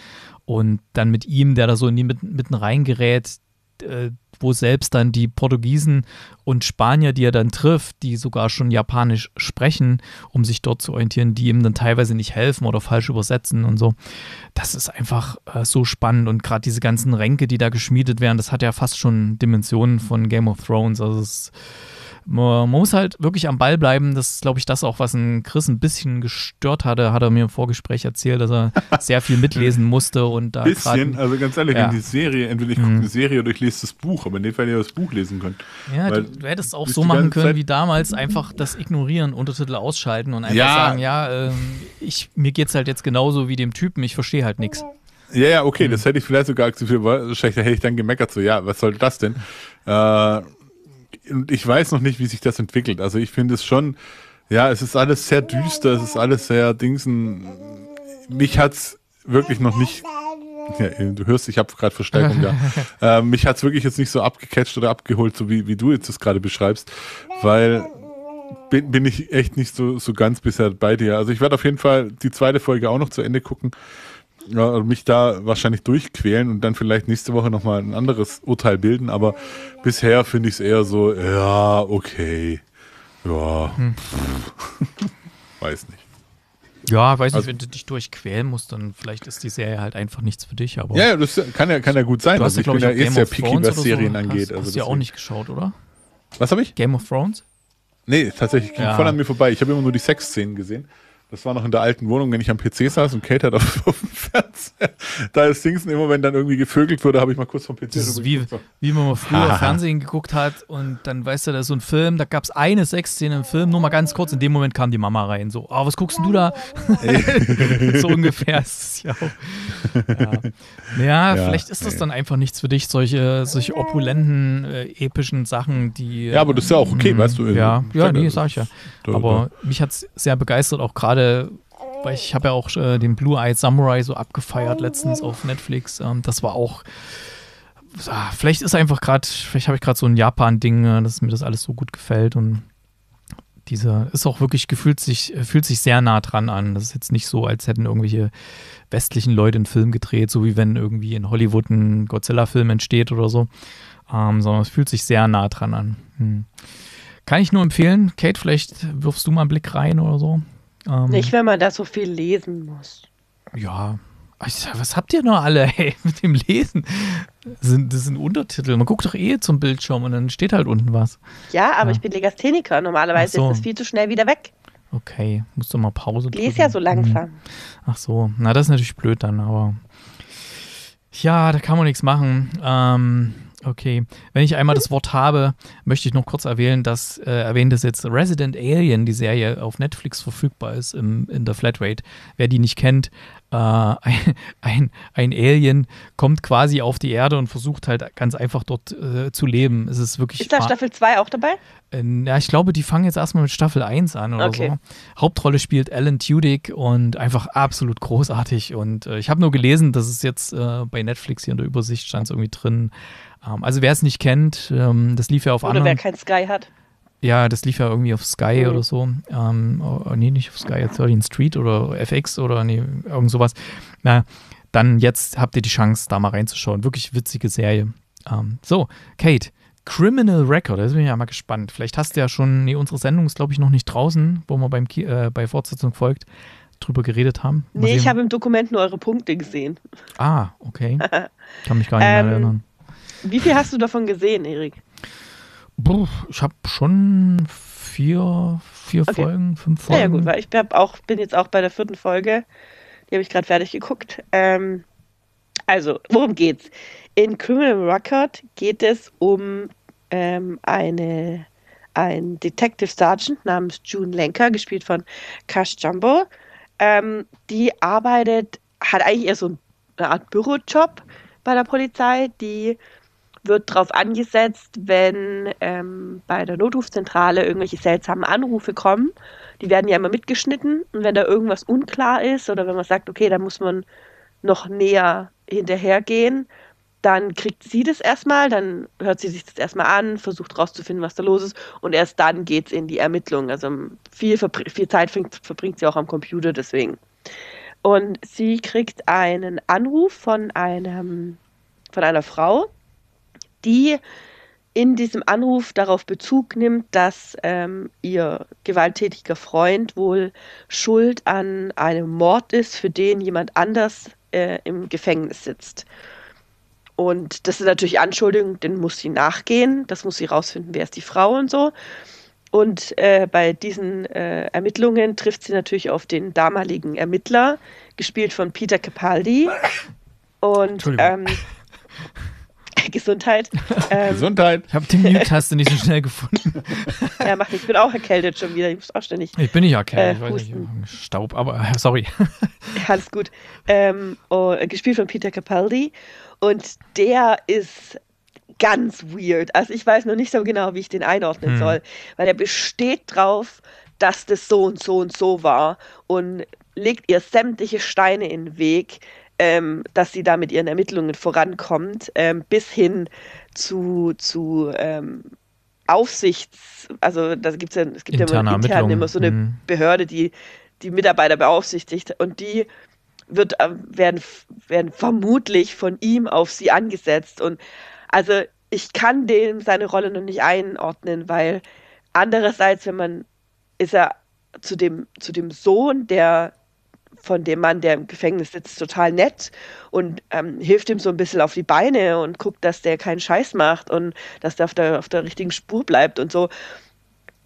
und dann mit ihm, der da so in die mitten, mitten reingerät, äh, wo selbst dann die Portugiesen und Spanier, die er dann trifft, die sogar schon Japanisch sprechen, um sich dort zu orientieren, die ihm dann teilweise nicht helfen oder falsch übersetzen und so. Das ist einfach äh, so spannend und gerade diese ganzen Ränke, die da geschmiedet werden, das hat ja fast schon Dimensionen von Game of Thrones. Also es ist man muss halt wirklich am Ball bleiben. Das ist, glaube ich, das auch, was ein Chris ein bisschen gestört hatte, hat er mir im Vorgespräch erzählt, dass er sehr viel mitlesen (laughs) musste und da. Bisschen, grad, also ganz ehrlich, ja. in die
Serie, entweder ich gucke mhm. eine Serie oder ich lese das Buch, aber in dem Fall hätte ich das Buch lesen könnt. Ja, Weil, du, du
hättest auch so machen können Zeit wie damals, einfach das ignorieren, Untertitel ausschalten und einfach ja. sagen, ja, äh, ich, mir geht's halt jetzt genauso wie dem Typen, ich verstehe halt nichts.
Ja, ja, okay, mhm. das hätte ich vielleicht sogar akzeptiert, weil wahrscheinlich hätte ich dann gemeckert, so, ja, was sollte das denn? Äh, und ich weiß noch nicht, wie sich das entwickelt. Also ich finde es schon, ja, es ist alles sehr düster, es ist alles sehr Dingsen. Mich hat es wirklich noch nicht. (laughs) Ja, du hörst, ich habe gerade Verstärkung ja. (laughs) äh, mich es wirklich jetzt nicht so abgecatcht oder abgeholt, so wie, wie du jetzt das gerade beschreibst, weil bin, bin ich echt nicht so, so ganz bisher bei dir. Also ich werde auf jeden Fall die zweite Folge auch noch zu Ende gucken ja, also mich da wahrscheinlich durchquälen und dann vielleicht nächste Woche nochmal ein anderes Urteil bilden. Aber bisher finde ich es eher so, ja, okay. Ja. Hm. (laughs) weiß
nicht. Ja, weiß nicht, also wenn du dich durchquälen musst, dann vielleicht ist die Serie halt einfach nichts für dich. Aber ja, das kann ja, kann ja gut sein. also ich bin ja eh sehr picky, was Serien so. angeht. Hast, also hast du ja auch nicht geschaut, oder?
Was habe ich? Game of Thrones? Nee, tatsächlich ging ja. voll an mir vorbei. Ich habe immer nur die Sexszenen gesehen. Das war noch in der alten Wohnung, wenn ich am PC saß und Kate hat auf, (laughs) auf dem Fernseher. Da ist Dingsen immer, wenn dann irgendwie gevögelt wurde, habe ich mal kurz vom PC das ist wie,
wie man mal früher Fernsehen geguckt hat und dann weißt du, da ist so ein Film, da gab es eine Sexszene im Film, nur mal ganz kurz, in dem Moment kam die Mama rein, so, oh, was guckst denn du da? (laughs) so ungefähr ist es ja auch. Ja. ja, ja vielleicht ist das ja. dann einfach nichts für dich, solche, solche opulenten, äh, epischen Sachen, die. Ja, aber das ist ja auch okay, ähm, weißt du. Äh, ja, ja nee, sag ich ja. Aber mich hat es sehr begeistert, auch gerade gerade, weil ich habe ja auch äh, den Blue-Eyed Samurai so abgefeiert letztens auf Netflix. Ähm, das war auch. Ah, vielleicht ist einfach gerade, vielleicht habe ich gerade so ein Japan-Ding, äh, dass mir das alles so gut gefällt und diese ist auch wirklich gefühlt sich, fühlt sich sehr nah dran an. Das ist jetzt nicht so, als hätten irgendwelche westlichen Leute einen Film gedreht, so wie wenn irgendwie in Hollywood ein Godzilla-Film entsteht oder so. Ähm, sondern es fühlt sich sehr nah dran an. Hm. Kann ich nur empfehlen. Kate, vielleicht wirfst du mal einen Blick rein oder so. Ähm, Nicht,
wenn man da so viel lesen muss.
Ja. was habt ihr nur alle ey, (laughs) mit dem Lesen? Das sind, das sind Untertitel. Man guckt doch eh zum Bildschirm und dann steht halt unten was.
Ja, aber ja. ich bin Legastheniker. Normalerweise so. ist das viel zu schnell wieder weg.
Okay, musst du mal Pause drücken. Lies ja so langsam. Hm. Ach so, na das ist natürlich blöd dann, aber ja, da kann man nichts machen. Ähm, Okay, wenn ich einmal das Wort habe, möchte ich noch kurz erwähnen, dass, äh, erwähnen, dass jetzt Resident Alien, die Serie, auf Netflix verfügbar ist im, in der Flatrate. Wer die nicht kennt, äh, ein, ein, Alien kommt quasi auf die Erde und versucht halt ganz einfach dort äh, zu leben. Es ist wirklich. Ist da Staffel
2 auch dabei?
ja, äh, ich glaube, die fangen jetzt erstmal mit Staffel 1 an oder okay. so. Hauptrolle spielt Alan Tudyk und einfach absolut großartig. Und äh, ich habe nur gelesen, dass es jetzt äh, bei Netflix hier in der Übersicht stand irgendwie drin. Ähm, also wer es nicht kennt, ähm, das lief ja auf oder anderen. Oder
wer kein Sky hat.
Ja, das lief ja irgendwie auf Sky mhm. oder so. Ähm, oh, nee, nicht auf Sky, jetzt 13 Street oder FX oder nee, irgend sowas. Na, dann jetzt habt ihr die Chance, da mal reinzuschauen. Wirklich witzige Serie. Ähm, so, Kate, Criminal Record, da bin ich ja mal gespannt. Vielleicht hast du ja schon, nee, unsere Sendung ist, glaube ich, noch nicht draußen, wo wir beim, äh, bei Fortsetzung folgt, drüber geredet haben. Mal nee, sehen. ich
habe im Dokument nur eure Punkte gesehen.
Ah, okay.
(laughs) Kann mich gar nicht mehr ähm, erinnern. Wie viel hast du davon gesehen, Erik?
Ich habe schon vier, vier okay. Folgen,
fünf Folgen. Ja, ja gut, weil ich auch, bin jetzt auch bei der vierten Folge. Die habe ich gerade fertig geguckt. Ähm, also, worum geht's? In Criminal Record geht es um ähm, eine, einen Detective Sergeant namens June Lenker, gespielt von Cash Jumbo. Ähm, die arbeitet, hat eigentlich eher so eine Art Bürojob bei der Polizei, die wird darauf angesetzt, wenn ähm, bei der Notrufzentrale irgendwelche seltsamen Anrufe kommen. Die werden ja immer mitgeschnitten und wenn da irgendwas unklar ist oder wenn man sagt, okay, da muss man noch näher hinterhergehen, dann kriegt sie das erstmal, dann hört sie sich das erstmal an, versucht rauszufinden, was da los ist und erst dann geht es in die Ermittlung. Also viel, viel Zeit verbringt sie auch am Computer deswegen. Und sie kriegt einen Anruf von einem von einer Frau, die in diesem Anruf darauf Bezug nimmt, dass ähm, ihr gewalttätiger Freund wohl schuld an einem Mord ist, für den jemand anders äh, im Gefängnis sitzt. Und das ist natürlich Anschuldigung, den muss sie nachgehen, das muss sie rausfinden, wer ist die Frau und so. Und äh, bei diesen äh, Ermittlungen trifft sie natürlich auf den damaligen Ermittler, gespielt von Peter Capaldi. Und ähm, (laughs) Gesundheit. Ähm, Gesundheit.
Ich habe die Mute-Taste nicht so schnell gefunden.
ja, mach nicht. Ich bin auch erkältet schon wieder. Ich muss auch ständig. Ich bin nicht erkältet. Äh, ich weiß nicht.
Staub, aber äh, sorry.
(laughs) Alles gut. Ähm, oh, gespielt von Peter Capaldi. Und der ist ganz weird. Also ich weiß noch nicht so genau, wie ich den einordnen hm. soll, weil er besteht drauf, dass das so und so und so war und legt ihr sämtliche Steine in den Weg, ähm, dass sie da mit ihren Ermittlungen vorankommt, ähm, bis hin zu, zu ähm, Aufsichts, also da gibt's ja, es gibt Interne ja immer, intern immer so eine mhm. Behörde, die die Mitarbeiter beaufsichtigt und die wird, äh, werden, werden vermutlich von ihm auf sie angesetzt. Und also ich kann dem seine Rolle noch nicht einordnen, weil andererseits, wenn man, ist er zu dem, zu dem Sohn, der von dem Mann, der im Gefängnis sitzt, total nett und ähm, hilft ihm so ein bisschen auf die Beine und guckt, dass der keinen Scheiß macht und dass der auf der, auf der richtigen Spur bleibt und so.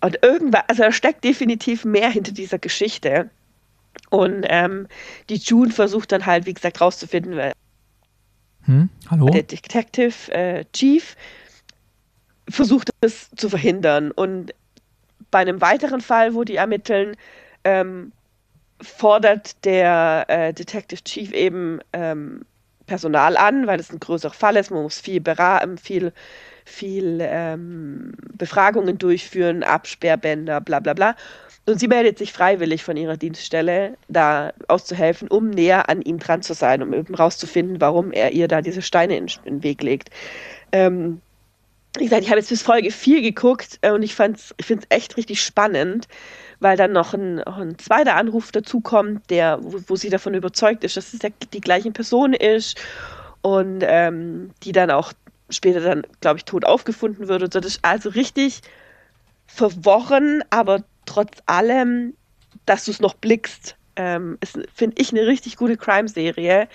Und irgendwas, also da steckt definitiv mehr hinter dieser Geschichte. Und ähm, die June versucht dann halt, wie gesagt, rauszufinden, weil
hm, hallo? der
Detective äh, Chief versucht es zu verhindern. Und bei einem weiteren Fall, wo die ermitteln, ähm, fordert der äh, Detective Chief eben ähm, Personal an, weil es ein größerer Fall ist. Man muss viel, beraten, ähm, viel, viel ähm, Befragungen durchführen, Absperrbänder, bla bla bla. Und sie meldet sich freiwillig von ihrer Dienststelle, da auszuhelfen, um näher an ihm dran zu sein, um eben rauszufinden, warum er ihr da diese Steine in, in den Weg legt. Ähm, wie gesagt, ich habe jetzt bis Folge 4 geguckt äh, und ich, ich finde es echt richtig spannend weil dann noch ein, ein zweiter Anruf dazukommt, der, wo, wo, sie davon überzeugt ist, dass es der, die gleiche Person ist und ähm, die dann auch später dann, glaube ich, tot aufgefunden wird. Und so. Das ist also richtig verworren, aber trotz allem, dass du es noch blickst, ähm, finde ich eine richtig gute Crime-Serie.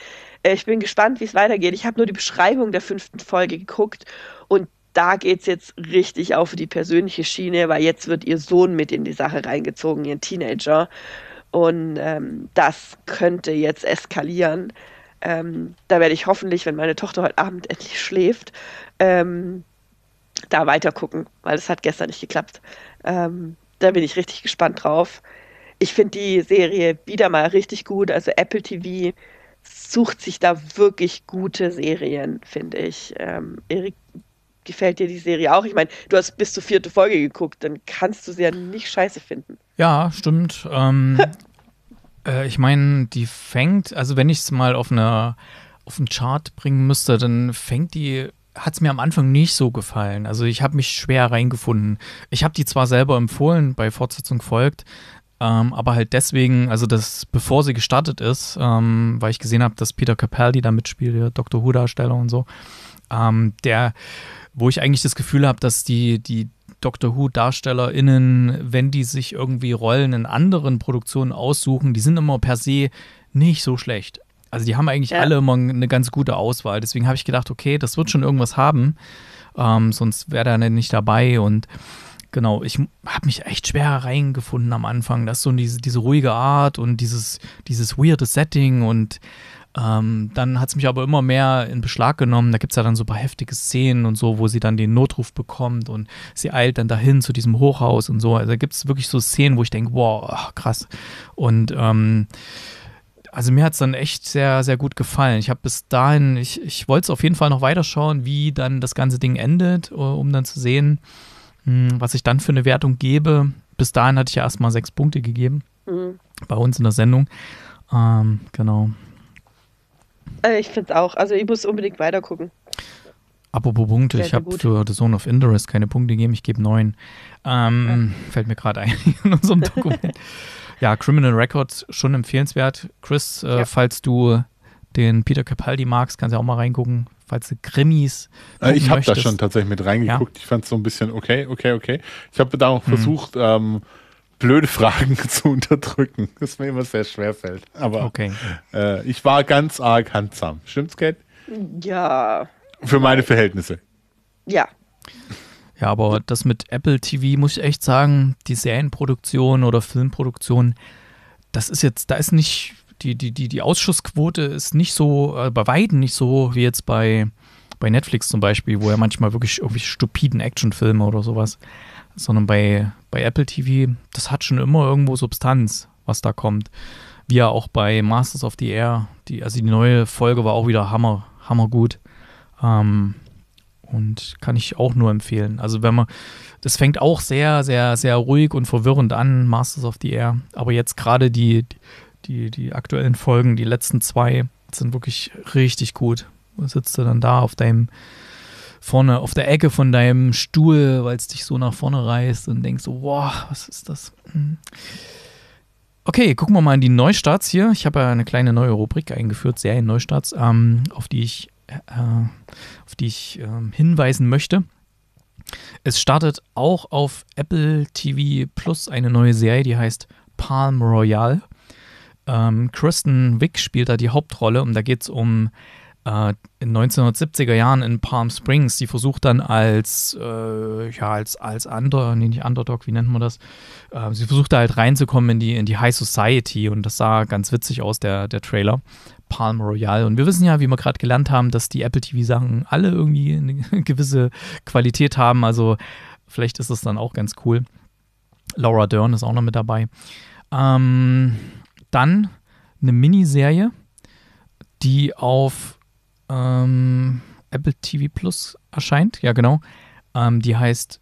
Äh, ich bin gespannt, wie es weitergeht. Ich habe nur die Beschreibung der fünften Folge geguckt und da geht es jetzt richtig auf die persönliche Schiene, weil jetzt wird ihr Sohn mit in die Sache reingezogen, ihren Teenager. Und ähm, das könnte jetzt eskalieren. Ähm, da werde ich hoffentlich, wenn meine Tochter heute Abend endlich schläft, ähm, da weiter gucken, weil es hat gestern nicht geklappt. Ähm, da bin ich richtig gespannt drauf. Ich finde die Serie wieder mal richtig gut. Also Apple TV sucht sich da wirklich gute Serien, finde ich. Ähm, Erik gefällt dir die Serie auch? Ich meine, du hast bis zur vierten Folge geguckt, dann kannst du sie ja nicht scheiße finden.
Ja, stimmt. Ähm, (laughs) äh, ich meine, die fängt, also wenn ich es mal auf eine auf einen Chart bringen müsste, dann fängt die hat es mir am Anfang nicht so gefallen. Also ich habe mich schwer reingefunden. Ich habe die zwar selber empfohlen, bei Fortsetzung folgt, ähm, aber halt deswegen, also das, bevor sie gestartet ist, ähm, weil ich gesehen habe, dass Peter Capaldi da mitspielt, der Dr. Who-Darsteller und so, ähm, der, wo ich eigentlich das Gefühl habe, dass die, die Doctor Who-DarstellerInnen, wenn die sich irgendwie Rollen in anderen Produktionen aussuchen, die sind immer per se nicht so schlecht. Also die haben eigentlich ja. alle immer eine ganz gute Auswahl. Deswegen habe ich gedacht, okay, das wird schon irgendwas haben. Ähm, sonst wäre der nicht dabei. Und genau, ich habe mich echt schwer reingefunden am Anfang. Das ist so diese, diese ruhige Art und dieses, dieses weirde Setting und ähm, dann hat es mich aber immer mehr in Beschlag genommen. Da gibt es ja dann so ein paar heftige Szenen und so, wo sie dann den Notruf bekommt und sie eilt dann dahin zu diesem Hochhaus und so. Also da gibt es wirklich so Szenen, wo ich denke, wow, krass. Und ähm, also mir hat es dann echt sehr, sehr gut gefallen. Ich habe bis dahin, ich, ich wollte es auf jeden Fall noch weiterschauen, wie dann das ganze Ding endet, äh, um dann zu sehen, hm, was ich dann für eine Wertung gebe. Bis dahin hatte ich ja erstmal sechs Punkte gegeben mhm. bei uns in der Sendung. Ähm, genau.
Äh, ich finde es auch. Also ich muss unbedingt weiter gucken.
Apropos Punkte, ich habe für The Zone of Interest keine Punkte gegeben, ich gebe neun. Ähm, ja. Fällt mir gerade ein (laughs) in unserem Dokument. ja, Criminal Records schon empfehlenswert. Chris, äh, ja. falls du den Peter Capaldi magst, kannst du auch mal reingucken, falls du Krimis. Äh, ich habe da schon
tatsächlich mit reingeguckt. Ja. Ich fand es so ein bisschen okay, okay, okay. Ich habe da auch mhm. versucht, ähm, blöde Fragen (laughs) zu unterdrücken, das mir immer sehr schwer fällt. Aber okay. äh, ich war ganz arg handsam. Stimmt's, Kate?
Ja.
Für meine Verhältnisse.
Ja.
Ja, aber das mit Apple TV muss ich echt sagen, die Serienproduktion oder Filmproduktion, das ist jetzt, da ist nicht, die, die, die, die Ausschussquote ist nicht so, äh, bei Weiden nicht so wie jetzt bei, bei Netflix zum Beispiel, wo ja manchmal wirklich irgendwie stupiden Actionfilme oder sowas sondern bei, bei Apple TV, das hat schon immer irgendwo Substanz, was da kommt. Wie ja auch bei Masters of the Air, die, also die neue Folge war auch wieder hammer, hammergut. Ähm, und kann ich auch nur empfehlen. Also wenn man, das fängt auch sehr, sehr, sehr ruhig und verwirrend an, Masters of the Air. Aber jetzt gerade die, die, die aktuellen Folgen, die letzten zwei, sind wirklich richtig gut. Du sitzt du dann da auf deinem vorne auf der Ecke von deinem Stuhl, weil es dich so nach vorne reißt und denkst so, wow, was ist das? Hm. Okay, gucken wir mal in die Neustarts hier. Ich habe ja eine kleine neue Rubrik eingeführt, Serien Neustarts, ähm, auf die ich, äh, auf die ich äh, hinweisen möchte. Es startet auch auf Apple TV Plus eine neue Serie, die heißt Palm Royale. Ähm, Kristen Wick spielt da die Hauptrolle und da geht es um äh, in 1970er Jahren in Palm Springs. Die versucht dann als, äh, ja, als, als Under, nee, nicht Underdog, wie nennt man das? Äh, sie versucht da halt reinzukommen in die, in die High Society und das sah ganz witzig aus, der, der Trailer. Palm Royale. Und wir wissen ja, wie wir gerade gelernt haben, dass die Apple TV-Sachen alle irgendwie eine (laughs) gewisse Qualität haben. Also vielleicht ist das dann auch ganz cool. Laura Dern ist auch noch mit dabei. Ähm, dann eine Miniserie, die auf ähm, Apple TV Plus erscheint. Ja, genau. Ähm, die heißt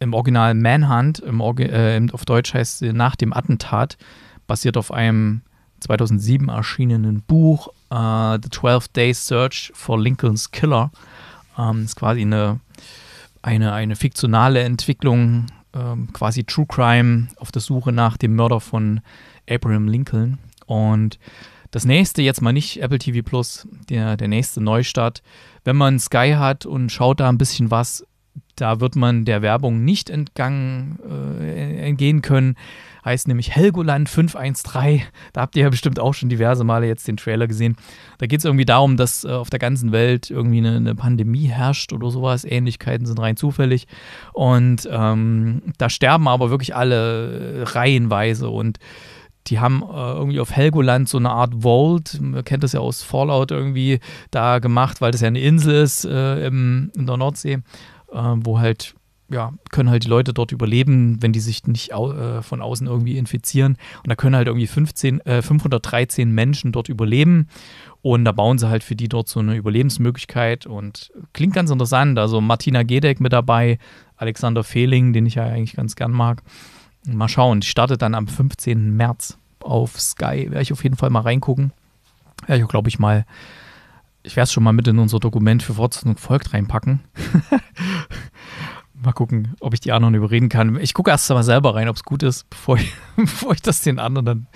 im Original Manhunt, im Orgi äh, auf Deutsch heißt sie Nach dem Attentat, basiert auf einem 2007 erschienenen Buch äh, The 12-Day Search for Lincoln's Killer. Ähm, ist quasi eine, eine, eine fiktionale Entwicklung, ähm, quasi True Crime auf der Suche nach dem Mörder von Abraham Lincoln. Und das nächste, jetzt mal nicht Apple TV Plus, der, der nächste Neustart, wenn man Sky hat und schaut da ein bisschen was, da wird man der Werbung nicht entgangen, äh, entgehen können. Heißt nämlich Helgoland 513. Da habt ihr ja bestimmt auch schon diverse Male jetzt den Trailer gesehen. Da geht es irgendwie darum, dass äh, auf der ganzen Welt irgendwie eine, eine, Pandemie herrscht oder sowas. Ähnlichkeiten sind rein zufällig. Und ähm, da sterben aber wirklich alle reihenweise. Und die haben äh, irgendwie auf Helgoland so eine Art Vault, man kennt das ja aus Fallout irgendwie, da gemacht, weil das ja eine Insel ist äh, im, in der Nordsee, äh, wo halt, ja, können halt die Leute dort überleben, wenn die sich nicht au äh, von außen irgendwie infizieren. Und da können halt irgendwie 15, 513 äh, Menschen dort überleben. Und da bauen sie halt für die dort so eine Überlebensmöglichkeit und klingt ganz interessant. Also Martina Gedeck mit dabei, Alexander Fehling, den ich ja eigentlich ganz gern mag. Mal schauen, die startet dann am 15. März auf Sky. Werde ich auf jeden Fall mal reingucken. Werde ich auch, glaube ich, mal, ich werde es schon mal mit in unser Dokument für Fortsetzung folgt reinpacken. (laughs) mal gucken, ob ich die anderen überreden kann. Ich gucke erst mal selber rein, ob es gut ist, (laughs) bevor ich, bevor ich das den anderen dann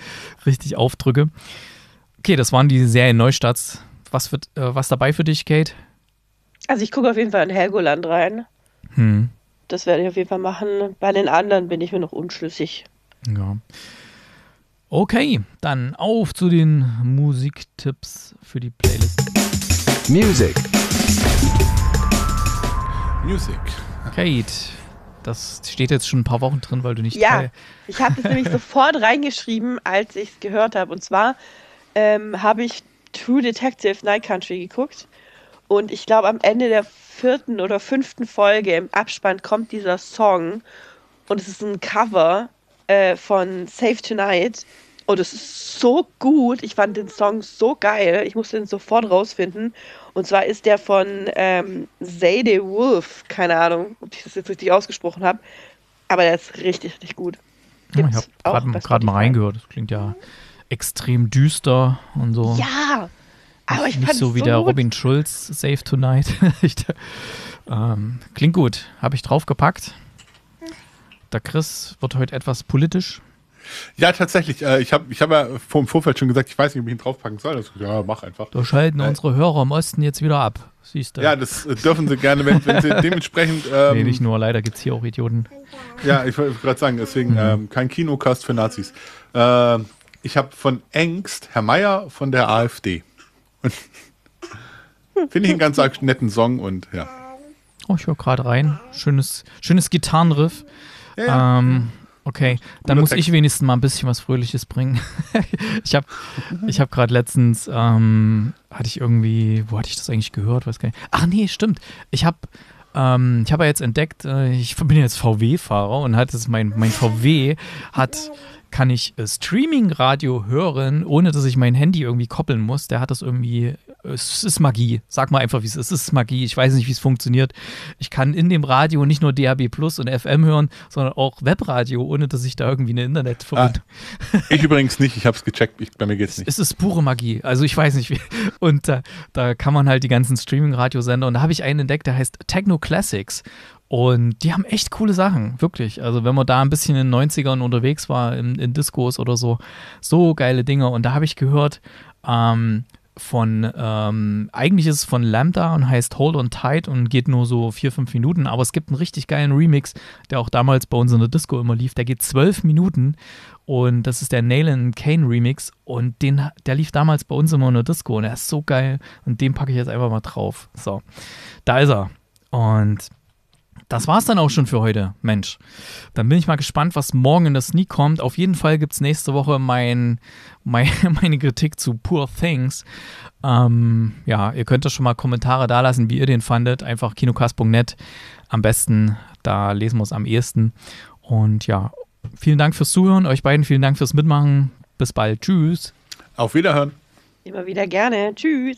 richtig aufdrücke. Okay, das waren die Serien Neustarts. Was, wird, äh, was dabei für dich, Kate?
Also ich gucke auf jeden Fall in Helgoland rein. Hm das werde ich auf jeden Fall machen. Bei den anderen bin ich mir noch unschlüssig.
Ja. Okay, dann auf zu den Musiktipps für die Playlist. Music. Music. Kate, das steht jetzt schon ein paar Wochen drin, weil du nicht. Ja, ich habe das nämlich (laughs)
sofort reingeschrieben, als ich es gehört habe. Und zwar ähm, habe ich True Detective Night Country geguckt. Und ich glaube, am Ende der vierten oder fünften Folge im Abspann kommt dieser Song. Und es ist ein Cover äh, von Save Tonight. Und es ist so gut. Ich fand den Song so geil. Ich musste ihn sofort rausfinden. Und zwar ist der von ähm, Zadie Wolf. Keine Ahnung, ob ich das jetzt richtig ausgesprochen habe. Aber der ist richtig, richtig gut. Gibt's ich habe gerade
mal reingehört. Das klingt ja extrem düster und so. Ja, aber ich Nicht so wie der gut. Robin Schulz, Save Tonight. (laughs) ich, ähm, klingt gut. Habe ich draufgepackt. Der Chris wird heute etwas politisch.
Ja, tatsächlich. Äh, ich habe ich hab ja vor dem Vorfeld schon gesagt, ich weiß nicht, ob ich ihn draufpacken soll. Also, ja, mach einfach. Da schalten
äh, unsere Hörer im Osten jetzt wieder ab. Siehst du. Ja, das
äh, dürfen sie gerne, wenn, wenn sie (laughs) dementsprechend. Ähm, nee, nicht
nur, leider gibt es hier auch Idioten.
Ja, ich wollte gerade sagen, deswegen mhm. ähm, kein Kinocast für Nazis. Äh, ich habe von Angst, Herr Meier von der AfD. (laughs) Finde ich einen ganz netten Song und ja.
Oh, ich höre gerade rein. Schönes, schönes Gitarrenriff. Ja, ja. Ähm, okay, dann muss Text. ich wenigstens mal ein bisschen was Fröhliches bringen. ich (laughs) habe ich hab gerade letztens, ähm, hatte ich irgendwie, wo hatte ich das eigentlich gehört? Weiß gar nicht. Ach nee, stimmt. Ich habe ähm, ich habe ja jetzt entdeckt, äh, ich bin jetzt VW-Fahrer und hat es mein, mein VW hat kann ich äh, Streaming-Radio hören, ohne dass ich mein Handy irgendwie koppeln muss. Der hat das irgendwie. Äh, es ist Magie. Sag mal einfach, wie es ist. Es ist Magie. Ich weiß nicht, wie es funktioniert. Ich kann in dem Radio nicht nur DAB Plus und FM hören, sondern auch Webradio, ohne dass ich da irgendwie eine Internet Ah, ich
übrigens nicht. Ich habe es gecheckt. Ich, bei mir geht es nicht. Es
ist pure Magie. Also ich weiß nicht. Wie. Und da, äh, da kann man halt die ganzen Streaming-Radiosender. Und da habe ich einen entdeckt, der heißt Techno Classics. Und die haben echt coole Sachen, wirklich. Also, wenn man da ein bisschen in den 90ern unterwegs war, in, in Discos oder so, so geile Dinge. Und da habe ich gehört, ähm, von, ähm, eigentlich ist es von Lambda und heißt Hold on Tight und geht nur so vier, fünf Minuten, aber es gibt einen richtig geilen Remix, der auch damals bei uns in der Disco immer lief, der geht zwölf Minuten und das ist der Nalen Kane Remix und den, der lief damals bei uns immer in der Disco und er ist so geil und den packe ich jetzt einfach mal drauf. So, da ist er und das war es dann auch schon für heute. Mensch, dann bin ich mal gespannt, was morgen in der Sneak kommt. Auf jeden Fall gibt es nächste Woche mein, mein (laughs) meine Kritik zu Poor Things. Ähm, ja, ihr könnt da schon mal Kommentare dalassen, wie ihr den fandet. Einfach kinocast.net am besten, da lesen wir es am ehesten. Und ja, vielen Dank fürs Zuhören, euch beiden vielen Dank fürs Mitmachen. Bis bald, tschüss. Auf
Wiederhören. Immer wieder gerne, tschüss.